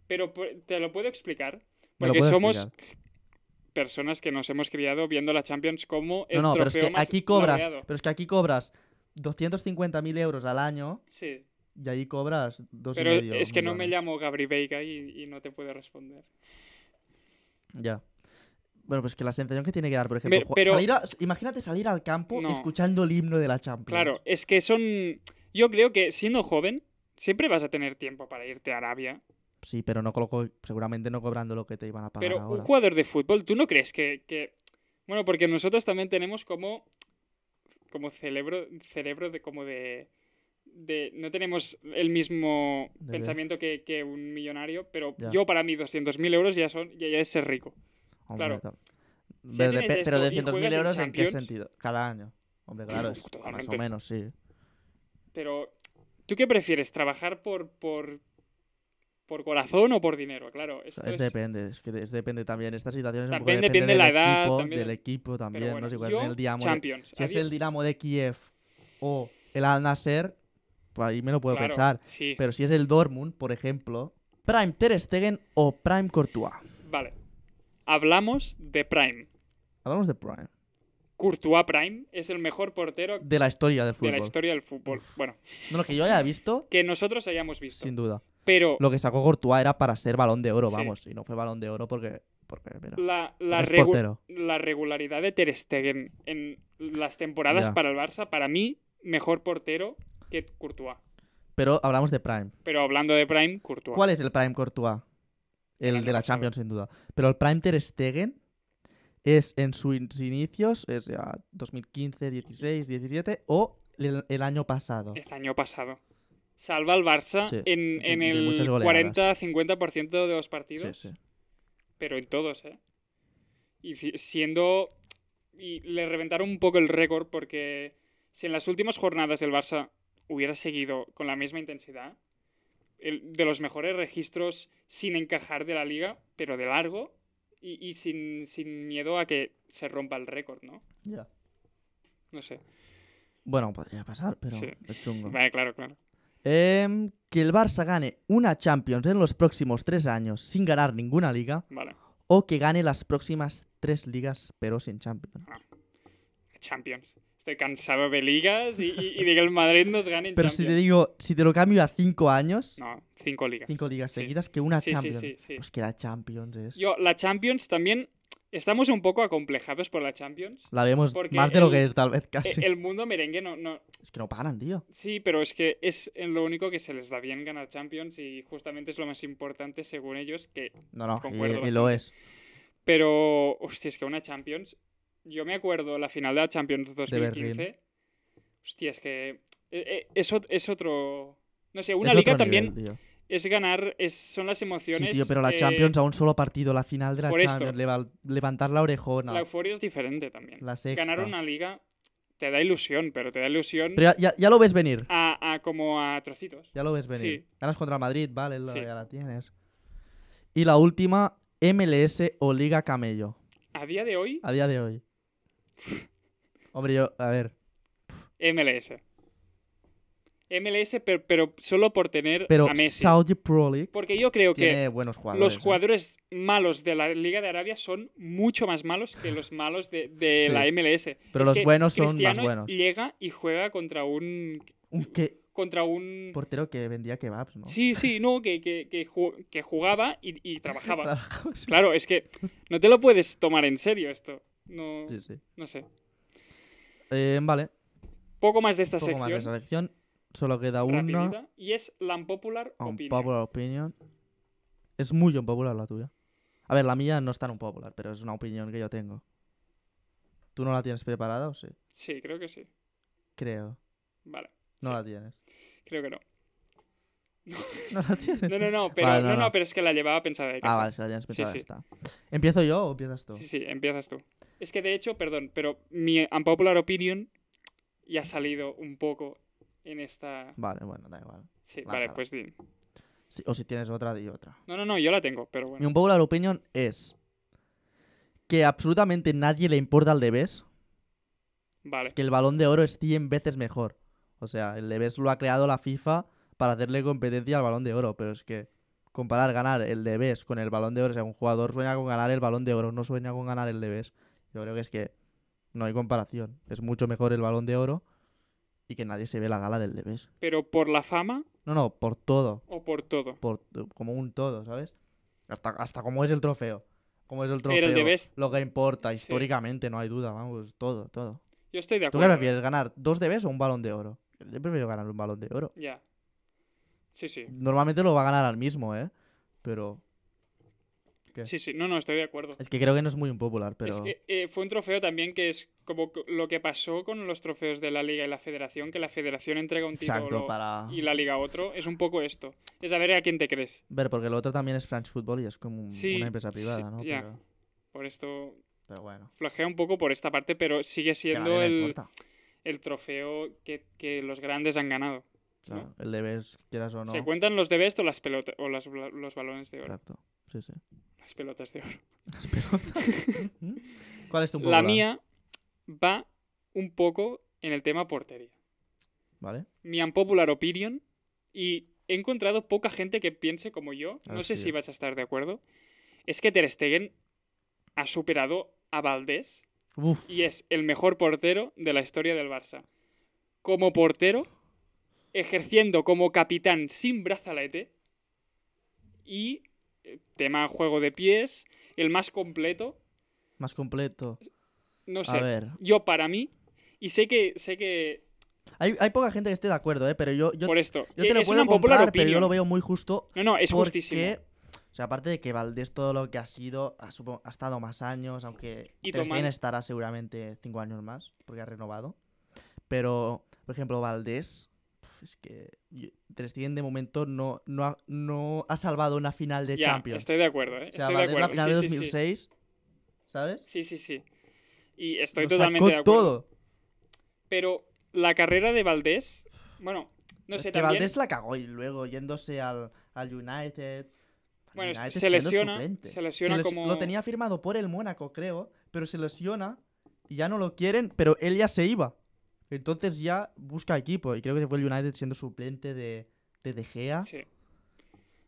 Pero te lo puedo explicar. Porque somos personas que nos hemos criado viendo la Champions como no, no, pero es que aquí cobras, Pero es que aquí cobras 250.000 euros al año. Sí. Y ahí cobras dos Pero es que no me llamo Gabri Veiga y no te puedo responder. Ya. Bueno, pues que la sensación que tiene que dar, por ejemplo, salir imagínate salir al campo escuchando el himno de la Champions. Claro, es que son. Yo creo que siendo joven, siempre vas a tener tiempo para irte a Arabia. Sí, pero no coloco, seguramente no cobrando lo que te iban a pagar. Pero un jugador de fútbol, ¿tú no crees que, Bueno, porque nosotros también tenemos como. como cerebro, cerebro de como de. no tenemos el mismo pensamiento que, un millonario, pero yo para mí 200.000 euros ya, son, ya, ya es ser rico claro. pero de, euros, ¿en, qué sentido? Cada año. Hombre, claro, más o menos, sí. Pero, ¿tú qué prefieres? ¿Trabajar por, por, por corazón o por dinero? Claro, es, depende, es que depende también. Estas situaciones también depende, de la edad, del equipo también. no sé, el si es el Dinamo de Kiev o el Al Nasser, pues ahí me lo puedo pensar. Pero si es el Dortmund, por ejemplo, Prime Ter Stegen o Prime Courtois. Hablamos de Prime. Hablamos de Prime. Courtois Prime es el mejor portero de la historia del fútbol. De la historia del fútbol. Bueno, no lo que yo haya visto, que nosotros hayamos visto. Sin duda. Pero lo que sacó Courtois era para ser Balón de Oro, vamos, y no fue Balón de Oro porque porque la, regularidad de Ter Stegen en las temporadas para el Barça, para mí mejor portero que Courtois. Pero hablamos de Prime. Pero hablando de Prime, Courtois. ¿Cuál es el Prime Courtois? El de la Champions, sin duda. Pero el Prime Ter Stegen es en sus inicios, es ya 2015, 16, 17 o el, año pasado. El año pasado. Salva al Barça en, el 40-50% de los partidos. Pero en todos, ¿eh? Y siendo... Y le reventaron un poco el récord porque si en las últimas jornadas el Barça hubiera seguido con la misma intensidad, de los mejores registros sin encajar de la liga, pero de largo y, sin, miedo a que se rompa el récord, ¿no? Ya. No sé. Bueno, podría pasar, pero Vale, claro, claro. Em, que el Barça gane una Champions en los próximos tres años sin ganar ninguna liga. O que gane las próximas tres ligas, pero sin Champions. Ah. Champions estoy cansado de ligas y, y, de que el Madrid nos gane Pero si te digo, si te lo cambio a cinco años... No, cinco ligas. Cinco ligas seguidas que una sí, Champions. Sí, pues que la Champions es... Yo, la Champions también... Estamos un poco acomplejados por la Champions. La vemos más de lo que es, tal vez, casi. E-, el mundo merengue no, no... Es que no paran, tío. Sí, pero es que es lo único que se les da bien ganar Champions y justamente es lo más importante según ellos que... No, no, y lo es. Pero, hostia, es que una Champions yo me acuerdo la final de la Champions 2015. De Hostia, es que eh, eh, es, es, otro... No sé, una liga también... es ganar, son las emociones. Sí, tío, pero la Champions a un solo partido, la final de la Champions, levantar la orejona. La euforia es diferente también. La sexta. Ganar una liga te da ilusión, pero te da ilusión. Pero ya, lo ves venir. A, como a trocitos. Ya lo ves venir. Ganas contra Madrid, vale, ya la tienes. Y la última, MLS o Liga Camello. A día de hoy. A día de hoy. Hombre, yo, a ver. MLS. MLS, pero, solo por tener a Saudi Pro League Porque yo creo que los jugadores malos de la Liga de Arabia son mucho más malos que los malos de, la MLS. Pero los buenos son más buenos. Llega y juega contra un. Contra un. Portero que vendía kebabs, ¿no? Sí, sí, no, que, que, jugaba y trabajaba. claro, es que no te lo puedes tomar en serio esto. No, no sé. Eh, vale. Poco más de esta sección. Solo queda una. Y es la unpopular, unpopular opinion. Es muy unpopular la tuya. A ver, la mía no es tan unpopular, pero es una opinión que yo tengo. ¿Tú no la tienes preparada o sí? Sí, creo que sí. Creo. Vale. No la tienes. Creo que no. No No, no, pero, es que la llevaba pensada de ah, casa. Ah, vale, si la tienes pensada. ¿Empiezo yo o empiezas tú? Sí, sí, empiezas tú. Es que de hecho, perdón, pero mi unpopular opinion ya ha salido un poco en esta. Vale, bueno, da igual. Sí, vale, pues o si tienes otra, y otra. No, no, no, yo la tengo, pero bueno. Mi unpopular opinion es que absolutamente nadie le importa al Debes. Vale. Es que el balón de oro es 100 veces mejor. O sea, el Debes lo ha creado la FIFA para hacerle competencia al balón de oro, pero es que comparar ganar el Debes con el balón de oro, o sea, un jugador sueña con ganar el balón de oro, no sueña con ganar el Debes. Yo creo que es que no hay comparación. Es mucho mejor el balón de oro y que nadie se ve la gala del Debes. ¿Pero por la fama? No, no, por todo. ¿O por todo? Por, como un todo, ¿sabes? Hasta, hasta cómo es el trofeo. Cómo es el trofeo. El Lo que importa históricamente, no hay duda, vamos, todo, todo. Yo estoy de acuerdo. ¿Tú qué prefieres, ganar dos Debes o un balón de oro? Yo prefiero ganar un balón de oro. Ya. Normalmente lo va a ganar al mismo, ¿eh? Pero. Sí, sí, no, no, estoy de acuerdo. Es que creo que no es muy popular, pero. Es que eh, fue un trofeo también que es como lo que pasó con los trofeos de la Liga y la Federación, que la Federación entrega un título y la Liga otro. Es un poco esto. Es a ver a quién te crees. Ver, porque lo otro también es French Football y es como una empresa privada, ¿no? Por esto. Pero un poco por esta parte, pero sigue siendo el, trofeo que los grandes han ganado el ¿Se cuentan los debes o, las pelotas, o los balones de oro? Exacto, sí, sí. Las pelotas de oro. Las pelotas. ¿Mm? ¿Cuál es tu popular? La mía va un poco en el tema portería. ¿Vale? Mi unpopular opinion y he encontrado poca gente que piense como yo. Ah, no sé si vas a estar de acuerdo. Es que Ter Stegen ha superado a Valdés y es el mejor portero de la historia del Barça. Como portero, ejerciendo como capitán sin brazalete y eh, tema juego de pies, el más completo. Más completo. No sé. Yo para mí y sé que sé que hay, poca gente que esté de acuerdo, ¿eh? pero yo, yo por esto. Yo te lo puedo comprar, pero yo lo veo muy justo. No, no, es justísimo. O sea, aparte de que Valdés todo lo que ha sido, ha, ha estado más años, aunque también estará seguramente cinco años más, porque ha renovado. Pero, por ejemplo, Valdés es que tienen de momento no, no, ha, salvado una final de Champions. Estoy de acuerdo, ¿eh? estoy de acuerdo. 2006, ¿sabes? Sí, sí, sí. Y estoy totalmente de acuerdo. todo. Pero la carrera de Valdés, bueno, no sé Valdés la cagó y luego yéndose al, United. bueno, se, lesiona, se lesiona. como. Lo tenía firmado por el Mónaco, creo, pero se lesiona y ya no lo quieren, pero él ya se iba. Entonces ya busca equipo y creo que se fue el United siendo suplente de, de, Gea. Sí.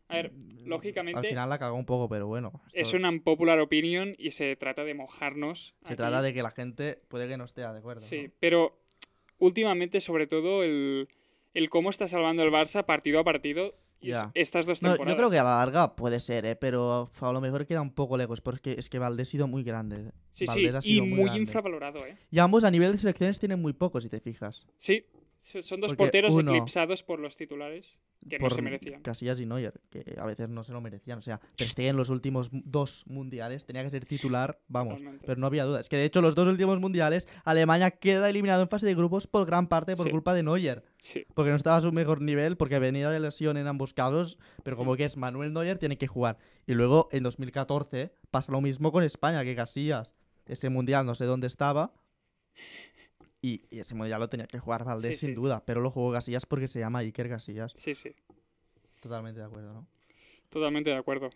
A ver, mm, lógicamente. Al final la cagó un poco, pero bueno. Es una unpopular opinion y se trata de mojarnos. Se trata de que la gente puede que no esté de acuerdo. Sí, pero últimamente, sobre todo, el, el, cómo está salvando el Barça partido a partido estas dos temporadas. No, yo creo que a la larga puede ser, ¿eh? pero a lo mejor queda un poco lejos, porque es que Valdés ha sido muy grande. sí, y muy, muy infravalorado. ¿eh? Y ambos a nivel de selecciones tienen muy poco si te fijas. Sí, son dos porteros eclipsados por los titulares que no se merecían. Casillas y Neuer, que a veces no se lo merecían. O sea, que en los últimos dos mundiales tenía que ser titular, vamos, pero no había duda. Es que de hecho los dos últimos mundiales Alemania queda eliminado en fase de grupos por gran parte por culpa de Neuer. Sí. Porque no estaba a su mejor nivel, porque venía de lesión en ambos casos, pero como que es Manuel Neuer tiene que jugar. Y luego en 2014 pasa lo mismo con España, que Casillas, ese mundial no sé dónde estaba, y, ese ese ya lo tenía que jugar Valdés sin duda, pero lo jugó Gasillas porque se llama Iker Gasillas Sí, sí. Totalmente de acuerdo, ¿no? Totalmente de acuerdo.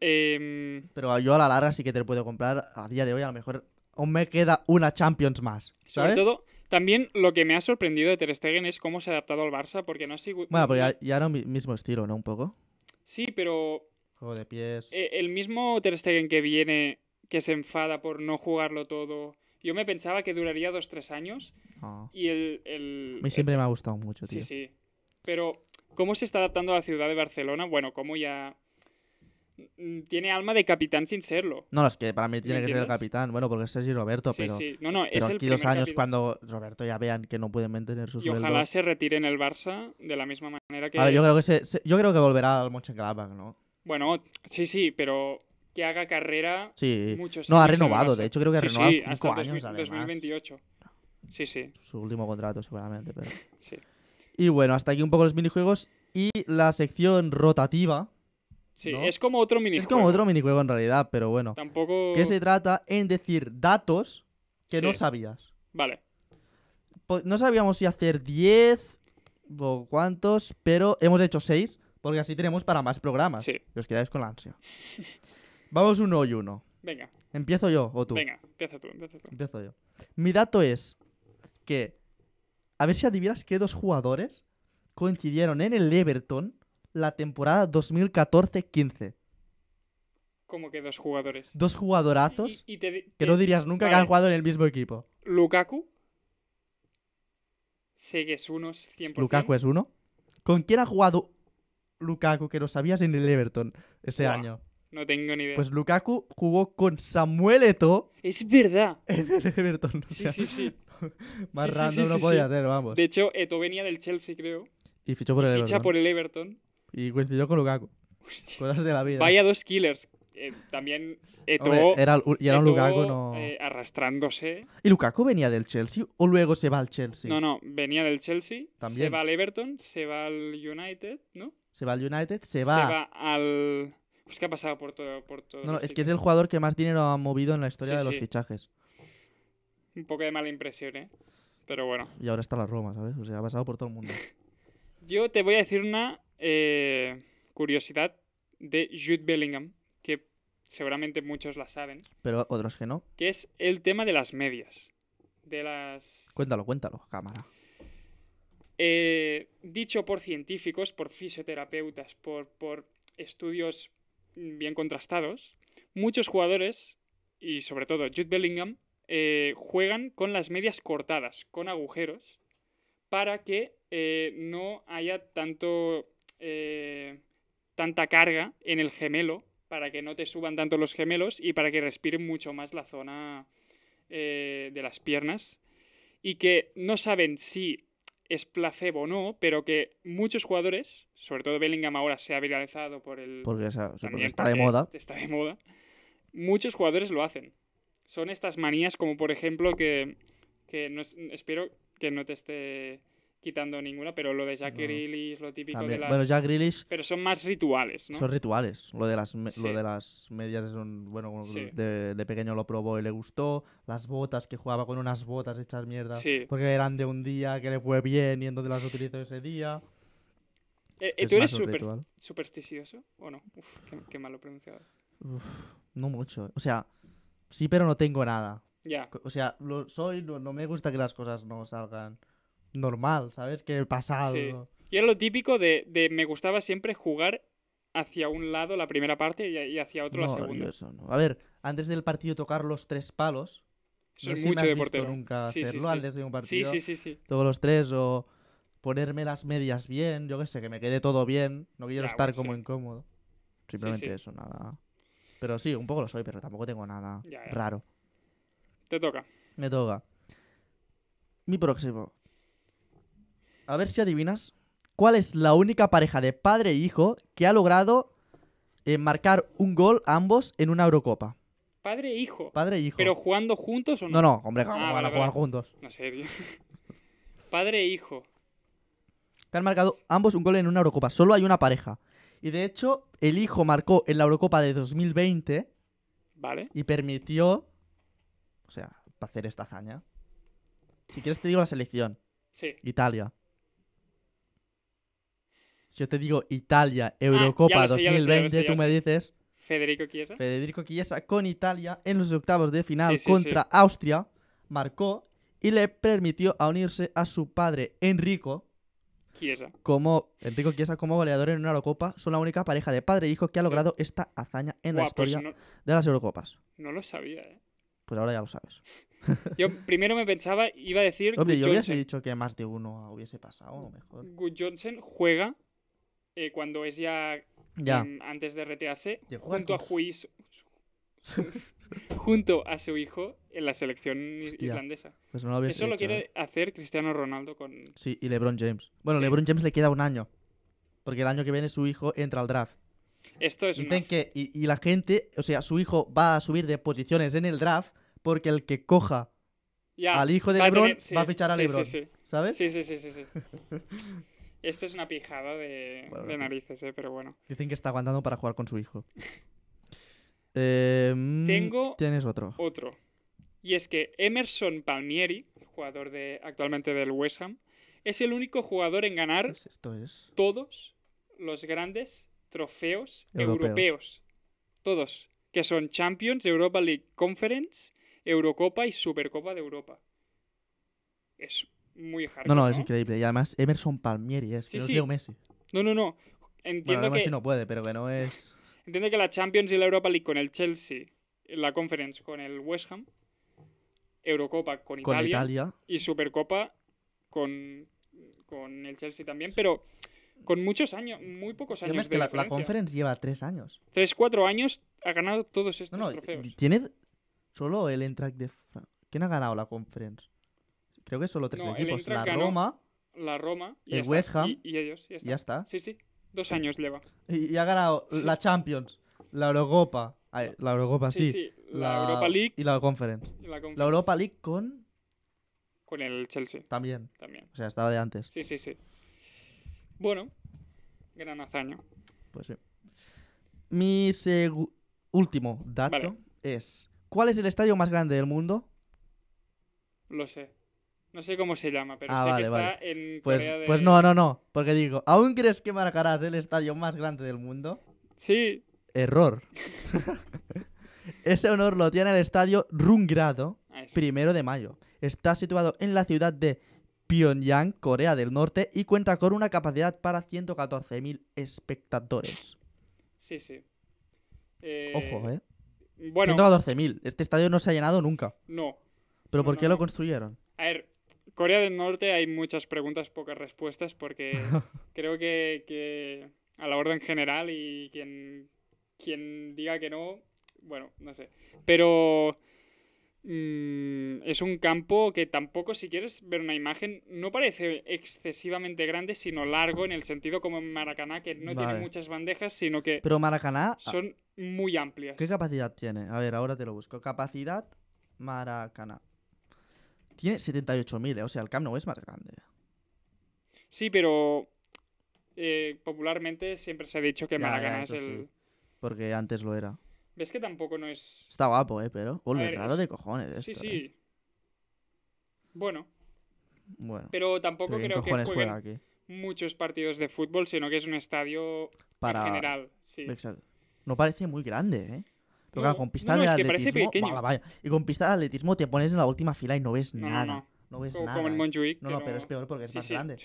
Em, pero yo a la larga sí que te lo puedo comprar a día de hoy, a lo mejor aún me queda una Champions más. ¿sabes? Sobre todo, también lo que me ha sorprendido de Ter Stegen es cómo se ha adaptado al Barça, porque no sido... Bueno, pero ya, ya era mismo estilo, ¿no? Un poco. Sí, pero... Juego de pies. E-, el mismo Ter Stegen que viene, que se enfada por no jugarlo todo, yo me pensaba que duraría dos, tres años. Ah. Y el, A mí siempre me ha gustado mucho, tío. Sí, sí. Pero, ¿cómo se está adaptando a la ciudad de Barcelona? Bueno, como ya. Tiene alma de capitán sin serlo. No, es que para mí tiene que ser el capitán. Bueno, porque este es Sergio Roberto, pero. Sí, no, no, es aquí el dos años cuando Roberto ya vean que no pueden mantener sus y ojalá se retire en el Barça de la misma manera que. A yo creo que, yo creo que volverá al Mönchengladbach, ¿no? Bueno, sí, sí, pero que haga carrera sí. muchos No, ha renovado, de hecho creo que ha renovado sí, años. 2028. Sí, sí. Su último contrato seguramente, sí. Y bueno, hasta aquí un poco los minijuegos y la sección rotativa. Sí, es como otro minijuego. Es como otro minijuego en realidad, pero bueno. Tampoco... Que se trata en decir datos que no sabías. Vale. No sabíamos si hacer 10 o cuántos, pero hemos hecho 6 porque así tenemos para más programas. Sí. Y os quedáis con la ansia. Vamos uno y uno. Venga. ¿Empiezo yo o tú? Venga, empieza tú, tú. Empiezo yo. Mi dato es que. A ver si adivinas qué dos jugadores coincidieron en el Everton la temporada 2014-15. ¿Cómo que dos jugadores? Dos jugadorazos que no dirías nunca que han jugado en el mismo equipo. Lukaku. Sé que es uno, 100%. Lukaku es uno. ¿Con quién ha jugado Lukaku que lo sabías en el Everton ese año? No tengo ni idea. Pues Lukaku jugó con Samuel Eto. Es verdad. En el Everton. sí, sí, sí. Más raro no podía ser, vamos. De hecho, Eto venía del Chelsea, creo. Y fichó por el Everton. por el Everton. Y coincidió con Lukaku. Hostia. Cosas de la vida. Vaya dos killers. Eh, también Eto. era, y era un Lukaku, no. Eh, arrastrándose. ¿Y Lukaku venía del Chelsea o luego se va al Chelsea? No, no, venía del Chelsea. También. Se va al Everton, se va al United, ¿no? Se va al United, se va. Se va al. Pues que ha pasado por todo. Por todo no, este es que es el jugador que más dinero ha movido en la historia de los fichajes. Un poco de mala impresión, ¿eh? Pero bueno. Y ahora está la Roma, ¿sabes? O sea, ha pasado por todo el mundo. Yo te voy a decir una eh, curiosidad de Jude Bellingham, que seguramente muchos la saben. Pero otros que no. Que es el tema de las medias. De las. Cuéntalo, cuéntalo, cámara. Eh, dicho por científicos, por fisioterapeutas, por, por estudios bien contrastados, muchos jugadores, y sobre todo Jude Bellingham, eh, juegan con las medias cortadas, con agujeros, para que eh, no haya tanto, eh, tanta carga en el gemelo, para que no te suban tanto los gemelos y para que respiren mucho más la zona de las piernas. Y que no saben si es placebo no, pero que muchos jugadores, sobre todo Bellingham ahora se ha viralizado por el... Porque, está de moda. Está de moda. Muchos jugadores lo hacen. Son estas manías como por ejemplo que, que espero que no te esté quitando ninguna, pero lo de Jack lo típico de las... Bueno, Jack Grealish... Pero son más rituales, ¿no? Son rituales. Lo de las, lo de las medias, bueno, de, pequeño lo probó y le gustó. Las botas, que jugaba con unas botas hechas mierda. Porque eran de un día, que le fue bien y entonces las utilizó ese día. ¿Y eh, eh, ¿Tú eres supersticioso o no? Uf, qué, mal malo pronunciado. no mucho. Eh. O sea, sí, pero no tengo nada. Ya. O sea, lo soy, no me gusta que las cosas no salgan normal, ¿sabes? Que el pasado. Y era lo típico de, me gustaba siempre jugar hacia un lado la primera parte y, hacia otro la segunda. A ver, antes del partido tocar los tres palos. no es mucho nunca hacerlo antes de un partido. Sí, sí, sí, Todos los tres o ponerme las medias bien, yo qué sé, que me quede todo bien. No quiero estar como incómodo. Simplemente eso, nada. Pero sí, un poco lo soy, pero tampoco tengo nada raro. Te toca. Me toca. Mi próximo. A ver si adivinas. ¿Cuál es la única pareja de padre e hijo que ha logrado eh, marcar un gol ambos en una Eurocopa? Padre e hijo. Padre e hijo. ¿Pero jugando juntos o no? No, no, hombre, ah, van a jugar juntos? No sé, padre e hijo. Que han marcado ambos un gol en una Eurocopa. Solo hay una pareja. Y de hecho, el hijo marcó en la Eurocopa de 2020. Vale. Y permitió. O sea, para hacer esta hazaña. Si quieres, te digo la selección. Sí. Italia. Si yo te digo Italia, ah, Eurocopa 2020, tú me dices... Federico Chiesa. Federico Chiesa con Italia en los octavos de final contra Austria, marcó y le permitió a unirse a su padre Enrico. Chiesa. Como Enrico Chiesa como goleador en una Eurocopa, son la única pareja de padre e hijo que ha logrado esta hazaña en la pues historia de las Eurocopas. No lo sabía, ¿eh? Pues ahora ya lo sabes. Yo primero me pensaba, iba a decir. Hombre, yo hubiese dicho que más de uno hubiese pasado, mejor. Good juega eh, cuando es ya, antes de retirarse, junto a Juiz. junto a su hijo en la selección islandesa. Pues Eso lo quiere eh. hacer Cristiano Ronaldo con... Sí, y LeBron James. Bueno, LeBron James le queda un año. Porque el año que viene su hijo entra al draft. Esto es un. y, la gente, o sea, su hijo va a subir de posiciones en el draft porque el que coja al hijo de LeBron va a fichar a sí, LeBron. ¿Sabes? Sí, sí, sí, sí. Esto es una pijada de, narices, eh, pero bueno. Dicen que está aguantando para jugar con su hijo. Em, Tengo. Tienes otro. Otro. Y es que Emerson Palmieri, jugador de, actualmente del West Ham, es el único jugador en ganar pues todos los grandes trofeos europeos. Todos. Que son Champions, Europa League Conference, Eurocopa y Supercopa de Europa. Eso muy No, no, es increíble. Y además, Emerson Palmieri es, que no Messi. No, no, no. Entiendo que. no puede, pero que no es. entiende que la Champions y la Europa League con el Chelsea, la Conference con el West Ham, Eurocopa con, Italia, y Supercopa con, el Chelsea también, pero con muchos años, muy pocos años. la, Conference lleva tres años. Tres, cuatro años ha ganado todos estos trofeos. Tiene solo el Entrack de. ¿Quién ha ganado la Conference? Creo que solo tres equipos. La Roma. La Roma. Y el West Ham. Y, ellos. Ya está. Sí, sí. Dos años lleva. Y, ha ganado la Champions, la Eurocopa. la Europa sí. La, Europa League. Y la Conference. la Europa League con. Con el Chelsea. También. También. O sea, estaba de antes. Sí, sí, sí. Bueno, gran hazaña. Pues sí. Mi último dato es: ¿Cuál es el estadio más grande del mundo? Lo sé. No sé cómo se llama, pero ah, sé que está en pues, Pues no, no, no. Porque digo, ¿aún crees que marcarás el estadio más grande del mundo? Sí. Error. Ese honor lo tiene el estadio Rungrado, ah, primero de mayo. Está situado en la ciudad de Pyongyang, Corea del Norte, y cuenta con una capacidad para 114.000 espectadores. Sí, sí. Ojo, ¿eh? eh. Bueno. 114.000. Este estadio no se ha llenado nunca. No. ¿Pero por qué lo construyeron? A ver, Corea del Norte hay muchas preguntas, pocas respuestas, porque creo que, a la orden general y quien, quien diga que no, bueno, no sé. Pero mm, es un campo que tampoco, si quieres ver una imagen, no parece excesivamente grande, sino largo, en el sentido como en Maracaná, que no tiene muchas bandejas, sino que... Pero ah, Son muy amplias. ¿Qué capacidad tiene? A ver, ahora te lo busco. Capacidad Maracaná. Tiene 78.000, eh, o sea, el Camp Nou es más grande. Sí, pero eh, popularmente siempre se ha dicho que Maracaná es el... Porque antes lo era. ¿Ves que tampoco no es... Está guapo, ¿eh? Pero... Vuelve raro de cojones. Sí, sí. Eh. Bueno. Pero tampoco creo que muchos partidos de fútbol, sino que es un estadio en general. Sí. Exacto. No parece muy grande, ¿eh? Mm, con pista de atletismo. Y con pista de atletismo te pones en la última fila y no ves nada. No, ves nada. Como eh. No, no, pero es peor porque es más grande.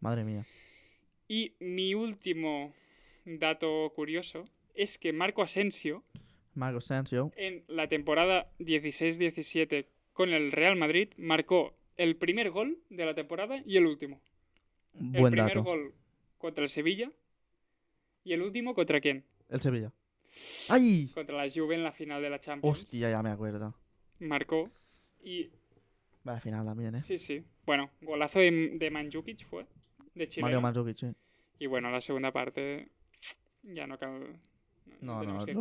Madre mía. Y mi último dato curioso es que Marco Asensio. Marco Asensio. En la temporada 16-17 con el Real Madrid marcó el primer gol de la temporada y el último. Buen el primer gol contra el Sevilla y el último contra quién? El Sevilla. ¡Ay! Contra la Juve en la final de la Champions. Hostia, ya me acuerdo. Marcó y... Va final también, ¿eh? Sí, sí. Bueno, golazo de, de Manjukic fue. De Chile. Mario Manjukic, Y bueno, la segunda parte ya no... No, no, no que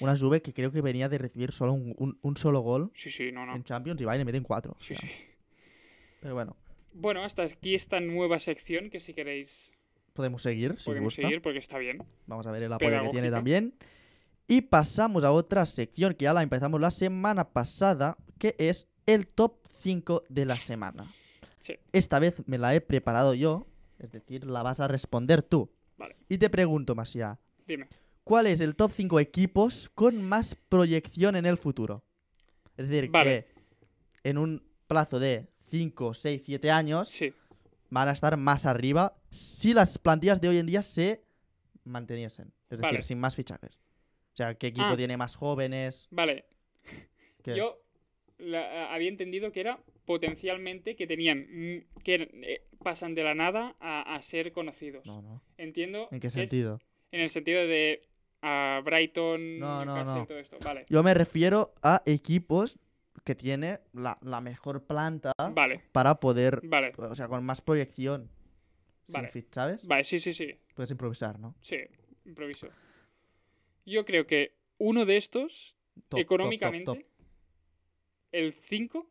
Una Juve que creo que venía de recibir solo un, solo gol sí, sí, no, no. en Champions y va y le meten cuatro. Sí, sí. Pero bueno. Bueno, hasta aquí esta nueva sección que si queréis Podemos seguir, si Podemos gusta. seguir porque está bien. Vamos a ver el apoyo que tiene también. Y pasamos a otra sección que ya la empezamos la semana pasada, que es el top 5 de la semana. Sí. Esta vez me la he preparado yo, es decir, la vas a responder tú. Vale. Y te pregunto, Masia. Dime. ¿Cuál es el top 5 equipos con más proyección en el futuro? Es decir, que en un plazo de 5, 6, 7 años, sí van a estar más arriba si las plantillas de hoy en día se manteniesen. Es decir, sin más fichajes. O sea, ¿qué equipo ah. tiene más jóvenes? Vale. Yo había entendido que era potencialmente que tenían mm, que eh, pasan de la nada a, ser conocidos. No, no. Entiendo. ¿En qué sentido? en el sentido de a Brighton, no, no, no. Yo me refiero a equipos que tiene la, mejor planta para poder, o sea, con más proyección. ¿Sabes? Vale, sí, sí, sí. Puedes improvisar, ¿no? Sí, improviso. Yo creo que uno de estos, económicamente, el 5,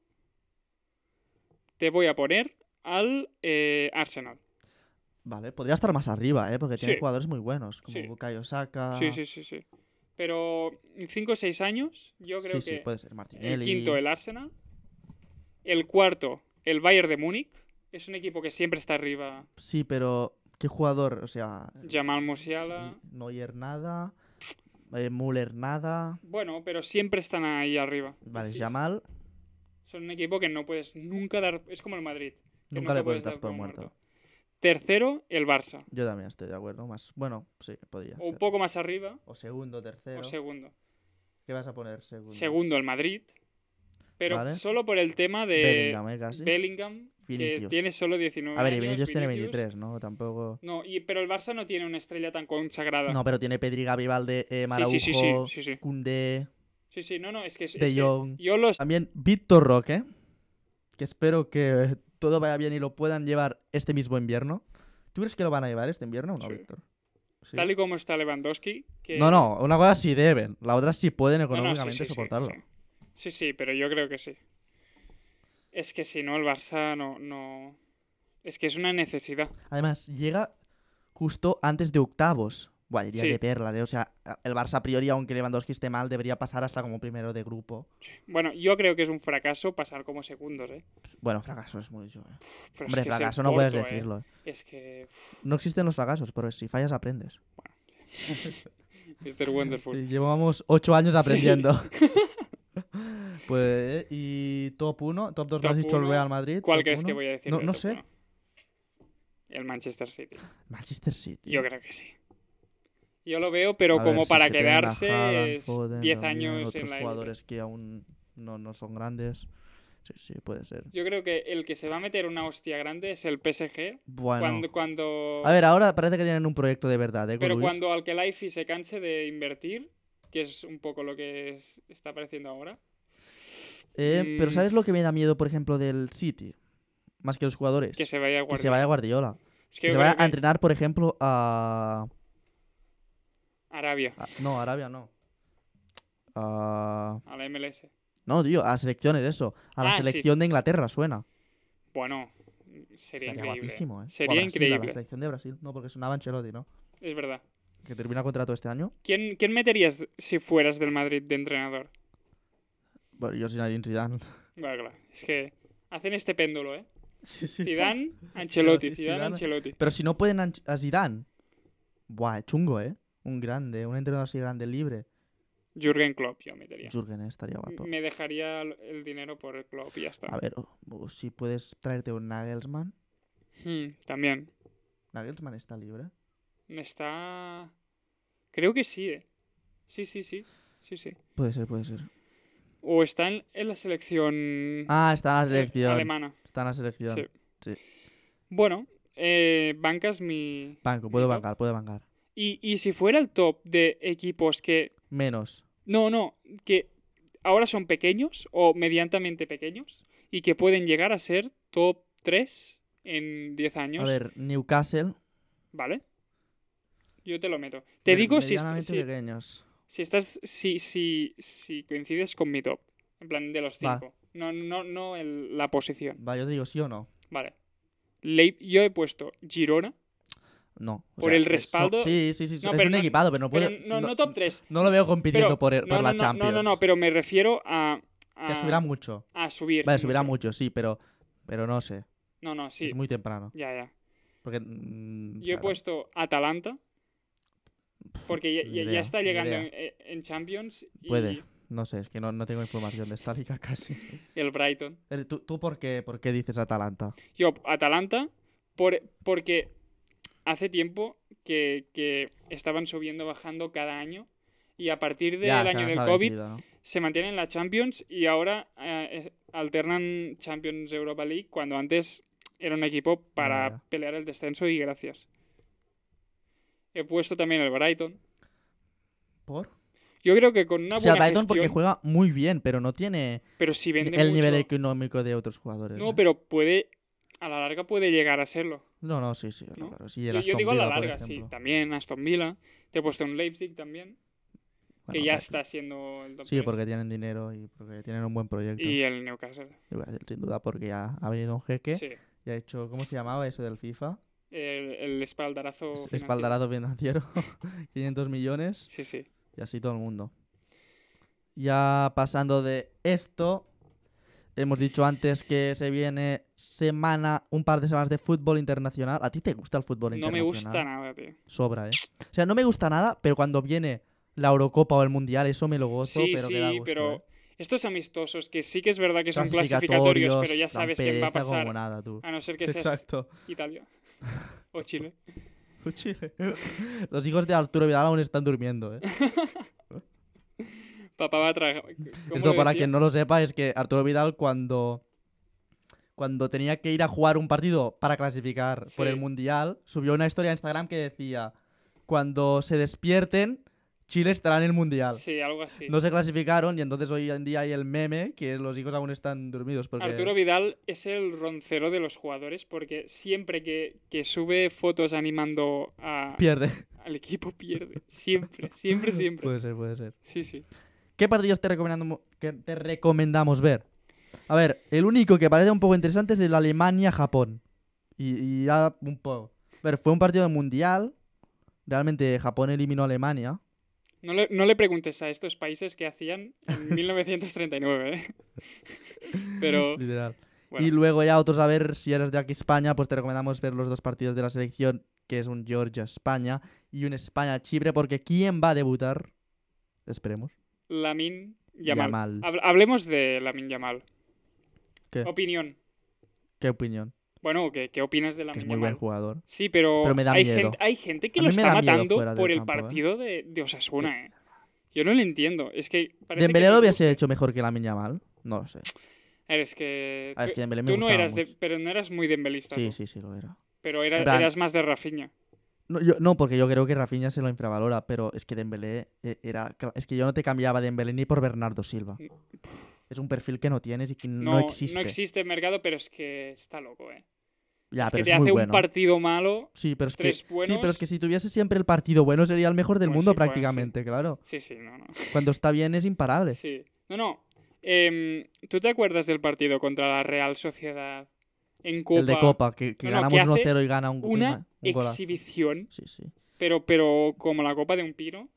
te voy a poner al eh, Arsenal. Vale, podría estar más arriba, ¿eh? Porque tiene jugadores muy buenos, como sí. Sí, sí, sí, sí. Pero 5 o 6 años, yo creo que. Sí, puede ser El quinto, el Arsenal. El cuarto, el Bayern de Múnich. Es un equipo que siempre está arriba. Sí, pero ¿qué jugador? O sea. Jamal Musiala. Sí, Neuer nada. Eh, Müller nada. Bueno, pero siempre están ahí arriba. Vale, Jamal. Son un equipo que no puedes nunca dar. Es como el Madrid. Nunca, le puedes dar por muerto. Tercero, el Barça. Yo también estoy de acuerdo. Más, bueno, sí, podría. O un poco más arriba. O segundo, tercero. O segundo. ¿Qué vas a poner segundo? Segundo, el Madrid. Pero solo por el tema de Bellingham, ¿eh? que tiene solo 19 A ver, y Vinicius, tiene 23, ¿no? Tampoco... No, y, pero el Barça no tiene una estrella tan consagrada. No, pero tiene Pedri, Gavivalde, eh, Maraujo, sí, sí, sí, sí, Sí, sí, no, no, es que... de Jong. yo los... También Víctor Roque, que espero que todo vaya bien y lo puedan llevar este mismo invierno. ¿Tú crees que lo van a llevar este invierno o no, Víctor? Tal y como está Lewandowski. No, no, una cosa sí deben, la otra sí pueden económicamente soportarlo. Sí. sí, pero yo creo que sí. Es que si no, el Barça no. Es que es una necesidad. Además, llega justo antes de octavos. Buah, de perla, ¿eh? O sea, el Barça a priori, aunque Lewandowski esté mal, debería pasar hasta como primero de grupo. Bueno, yo creo que es un fracaso pasar como segundos, ¿eh? Bueno, fracaso es mucho, ¿eh? Hombre, fracaso no puedes ¿eh? decirlo. ¿eh? Es que... No existen los fracasos, pero si fallas aprendes. Bueno, Mr. Llevamos ocho años aprendiendo. pues, y top uno? top 2 has dicho el Real Madrid. ¿Cuál crees que voy a decir? No, sé. El Manchester City. Manchester City. Yo creo que sí. Yo lo veo, pero como para quedarse 10 años en la jugadores que aún no, son grandes. Sí, sí, puede ser. Yo creo que el que se va a meter una hostia grande es el PSG. Bueno. Cuando, A ver, ahora parece que tienen un proyecto de verdad, ¿eh, Pero que cuando y se canse de invertir, que es un poco lo que está apareciendo ahora. Eh, pero mm. ¿sabes lo que me da miedo, por ejemplo, del City? Más que los jugadores. Que se vaya a Guardiola. Que se vaya Guardiola. se vaya a entrenar, por ejemplo, a... Arabia. Ah, no, Arabia no. Ah. A la MLS. No, tío, a selecciones eso. A la ah, selección de Inglaterra suena. Bueno, sería, increíble. ¿eh? ¿eh? Sería increíble. la selección de Brasil, no, porque sonaba Ancelotti, ¿no? Es verdad. Que termina contrato este año. ¿Quién, quién meterías si fueras del Madrid de entrenador? Bueno, yo Zinedine Zidane. Bueno, claro. Es que hacen este péndulo, ¿eh? Sí, sí. Zidane, Ancelotti, Zidane, Zidane, Ancelotti. Pero si no pueden a Zidane... Buah, chungo, ¿eh? un grande, un entrenador así grande, libre. Jürgen Klopp yo metería. Jürgen estaría guapo. Me dejaría el dinero por el Klopp y ya está. A ver, si puedes traerte un Nagelsmann. Hmm, también. ¿Nagelsmann está libre? Está... Creo que sí, ¿eh? Sí, sí, sí. Sí, sí. Puede ser, puede ser. O está en, la selección... Ah, la eh, selección. Alemana. Está en la selección. Sí. Bueno, eh, bancas mi... Banco, puedo bancar, puedo bancar. Y, si fuera el top de equipos que... Menos. No, no, que ahora son pequeños o medianamente pequeños y que pueden llegar a ser top 3 en 10 años. A ver, Newcastle. Vale. Yo te lo meto. Te digo si, si, si estás si, si, si coincides con mi top, en plan de los 5. No no no en la posición. vale yo te digo sí o no. Vale. yo he puesto Girona, no. por el respaldo. sí, sí, sí. es un equipado, pero no puede. no, no, top 3. No, lo veo compitiendo por, la Champions. No, no, no, pero me refiero a. a que subirá mucho. A subir. Vale, subirá mucho, sí, pero. Pero no sé. No, no, sí. Es muy temprano. Ya, ya. Mm, Yo he puesto Atalanta. Porque ya, está llegando en, Champions. Puede. No sé, es que no, tengo información de esta casi. el Brighton. Eh, ¿Tú, por, qué, por qué dices Atalanta? Yo, Atalanta, por, porque hace tiempo que, estaban subiendo, bajando cada año. Y a partir del año del COVID se mantienen la Champions y ahora eh, alternan Champions Europa League cuando antes era un equipo para pelear el descenso y gracias. He puesto también el Brighton. ¿Por? Yo creo que con una o sea, Brighton porque juega muy bien, pero no tiene pero si vende el nivel económico de otros jugadores. No, pero puede a la larga puede llegar a serlo. No, no, sí, sí. Claro, yo, digo a la larga, sí. También Aston Villa. Te he puesto un Leipzig también. que ya está siendo el Sí, porque tienen dinero y porque tienen un buen proyecto. Y el Newcastle. Sin duda, porque ya ha venido un jeque. Y ha hecho, ¿cómo se llamaba eso del FIFA? El, espaldarazo financiero. Espaldarazo financiero. 500 millones. Sí, sí. Y así todo el mundo. Ya pasando de esto Hemos dicho antes que se viene semana, un par de semanas de fútbol internacional. ¿A ti te gusta el fútbol internacional? No me gusta nada, tío. Sobra, ¿eh? O sea, no me gusta nada, pero cuando viene la Eurocopa o el Mundial, eso me lo gozo, sí, pero sí, pero ¿eh? estos amistosos, que sí que es verdad que son clasificatorios, pero ya sabes quién va a pasar. nada, tú. A no ser que seas Exacto. Italia o Chile. o Chile. Los hijos de Arturo Vidal aún están durmiendo, ¿eh? Papá Esto para quien no lo sepa es que Arturo Vidal cuando cuando tenía que ir a jugar un partido para clasificar por el Mundial, subió una historia a Instagram que decía, cuando se despierten, Chile estará en el Mundial. Sí, algo así. No se clasificaron y entonces hoy en día hay el meme que los hijos aún están dormidos. Porque... Arturo Vidal es el roncero de los jugadores porque siempre que, sube fotos animando Pierde. Al equipo pierde. Siempre, siempre, siempre. puede ser, puede ser. Sí, sí. ¿Qué partidos te, recomendamos, te recomendamos ver? A ver, el único que parece un poco interesante es el Alemania-Japón. Y, ya un poco. A ver, fue un partido mundial. Realmente Japón eliminó a Alemania. No le, preguntes a estos países qué hacían en 1939, ¿eh? Pero. Literal. Y luego ya otros, a ver, si eres de aquí España, pues te recomendamos ver los dos partidos de la selección, que es un Georgia-España y un España-Chipre, porque ¿quién va a debutar? Esperemos. Lamin Yamal. Hablemos de Lamin Yamal. ¿Qué? Opinión. ¿Qué opinión? Bueno, ¿qué, qué opinas de Lamin Yamal? es muy buen jugador. Sí, pero, hay, Gente, hay gente que lo está matando por el ¿eh? partido de, Osasuna, ¿eh? Yo no lo entiendo. Es que. Dembélé que... lo hubiese hecho mejor que Lamin Yamal. No lo sé. Eres que. tú no eras de... pero no eras muy dembelista. Sí, sí, sí, lo era. Pero eras más de Rafinha. No, no, porque yo creo que Rafinha se lo infravalora, pero es que Dembélé eh, era... Es que yo no te cambiaba Dembélé ni por Bernardo Silva. Es un perfil que no tienes y que no, existe. No existe en mercado, pero es que está loco, ¿eh? Ya, es pero que te hace un partido malo, sí, pero es que, Sí, pero es que si tuviese siempre el partido bueno sería el mejor del pues mundo pues prácticamente, claro. Sí, sí, no, no. Cuando está bien es imparable. Sí. No, no. Em, ¿Tú te acuerdas del partido contra la Real Sociedad en El de Copa, que, ganamos 1-0 y gana un Una exhibición. Sí, sí. Pero, pero como la Copa de un piro.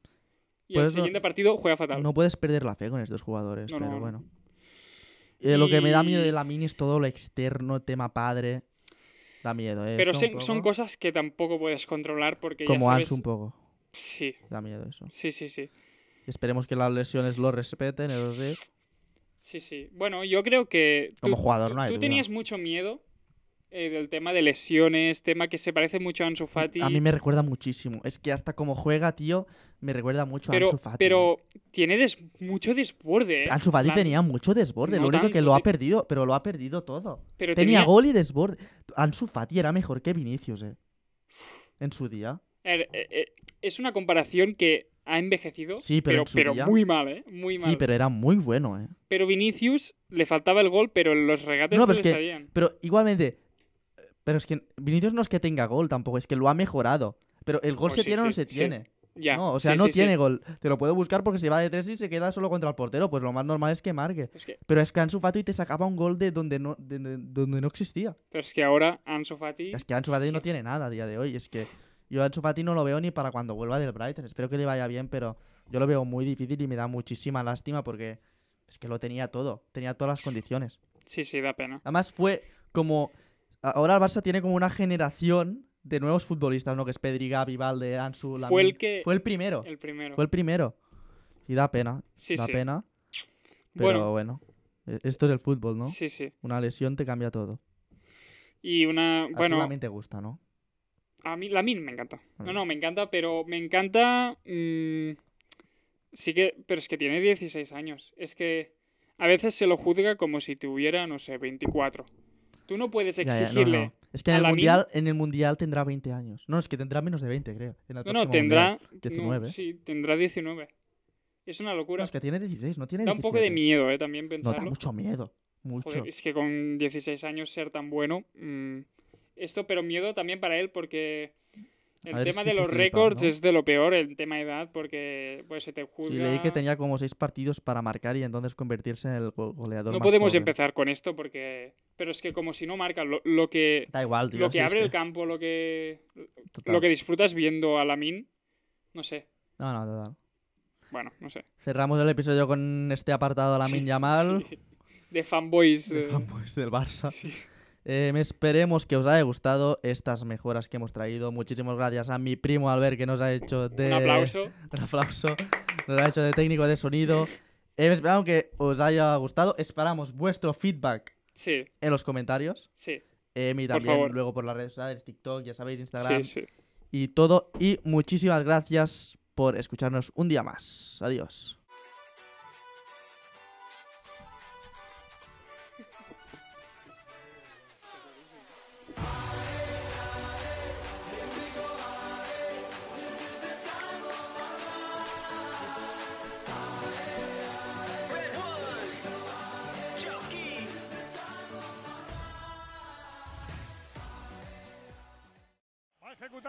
Y el siguiente partido juega fatal. No puedes perder la fe con estos jugadores, pero bueno. Eh, lo que me da miedo de la mini es todo lo externo, tema padre. Da miedo, ¿eh? Pero son, cosas que tampoco puedes controlar porque Como ya un poco. Sí. Da miedo eso. Sí, sí, sí. Esperemos que las lesiones lo respeten, sí. Sí, Bueno, yo creo que... Como jugador no hay Tú tenías mucho miedo eh, del tema de lesiones, tema que se parece mucho a Ansu Fati. A mí me recuerda muchísimo. Es que hasta como juega, tío, me recuerda mucho a Ansu Fati. Pero ¿eh? tiene mucho desborde. ¿eh? Ansu Fati tenía mucho desborde. lo único que lo ha perdido, pero lo ha perdido todo. tenía, gol y desborde. Ansu Fati era mejor que Vinicius, eh. En su día. Eh, es una comparación que ha envejecido, sí, pero, muy mal, ¿eh? Muy mal. Sí, pero era muy bueno, ¿eh? Pero Vinicius le faltaba el gol, pero los regates no, se salían. Pero igualmente, pero es que Vinicius no es que tenga gol tampoco, es que lo ha mejorado. Pero el gol pues que se tiene no se tiene. Ya. No, o sea, no tiene gol. Te lo puedo buscar porque se va de tres y se queda solo contra el portero. Pues lo más normal es que marque. Pero es que Ansu Fati te sacaba un gol de donde no, donde no existía. Pero es que ahora Ansu Fati... Es que Ansu Fati no tiene nada a día de hoy. Es que yo a Ansu Fati no lo veo ni para cuando vuelva del Brighton. Espero que le vaya bien, pero yo lo veo muy difícil y me da muchísima lástima porque es que lo tenía todo. Tenía todas las condiciones. Sí, sí, da pena. Además fue como Ahora el Barça tiene como una generación de nuevos futbolistas, ¿no? Que es Pedri, Gavi, Valde, Ansu, Lamin. Fue el que... Fue el primero. El primero. Fue el primero. Y da pena. Sí, da pena. Pero bueno. E, esto es el fútbol, ¿no? Sí, sí. Una lesión te cambia todo. Y una... Bueno... A te gusta, ¿no? A mí la me encanta. No, no, me encanta, pero me encanta... Mm, sí que... Pero es que tiene 16 años. Es que... A veces se lo juzga como si tuviera, no sé, 24. Tú no puedes exigirle. Es que en el, mundial, en el Mundial tendrá 20 años. No, es que tendrá menos de 20, creo. no, no, tendrá. 19. sí, tendrá 19. Es una locura. es que tiene 16, no tiene Da un poco de miedo, ¿eh? También pensarlo. No, da mucho miedo. Mucho. es que con 16 años ser tan bueno. Mm, esto, pero miedo también para él, porque. El tema de los récords es de lo peor, el tema de edad, porque pues se te juzga... Sí, leí que tenía como seis partidos para marcar y entonces convertirse en el goleador No podemos empezar con esto porque pero es que como si no marca lo, que lo que abre el campo, lo que lo que disfrutas viendo a Min, no sé. No, no, total. Bueno, no sé. Cerramos el episodio con este apartado de Lamin Min Yamal. De fanboys. De eh. fanboys del Barça. Eh, esperemos que os haya gustado estas mejoras que hemos traído. Muchísimas gracias a mi primo Albert que nos ha hecho de... Un aplauso. aplauso. Nos ha hecho de técnico de sonido. Eh, esperamos que os haya gustado. Esperamos vuestro feedback en los comentarios. Sí. Eh, también, luego por las redes sociales, TikTok, ya sabéis, Instagram. Y todo. Y muchísimas gracias por escucharnos un día más. Adiós.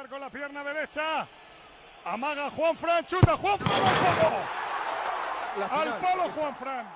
con la pierna derecha. Amaga Juan Fran, chuta Juan al palo. Juan Fran.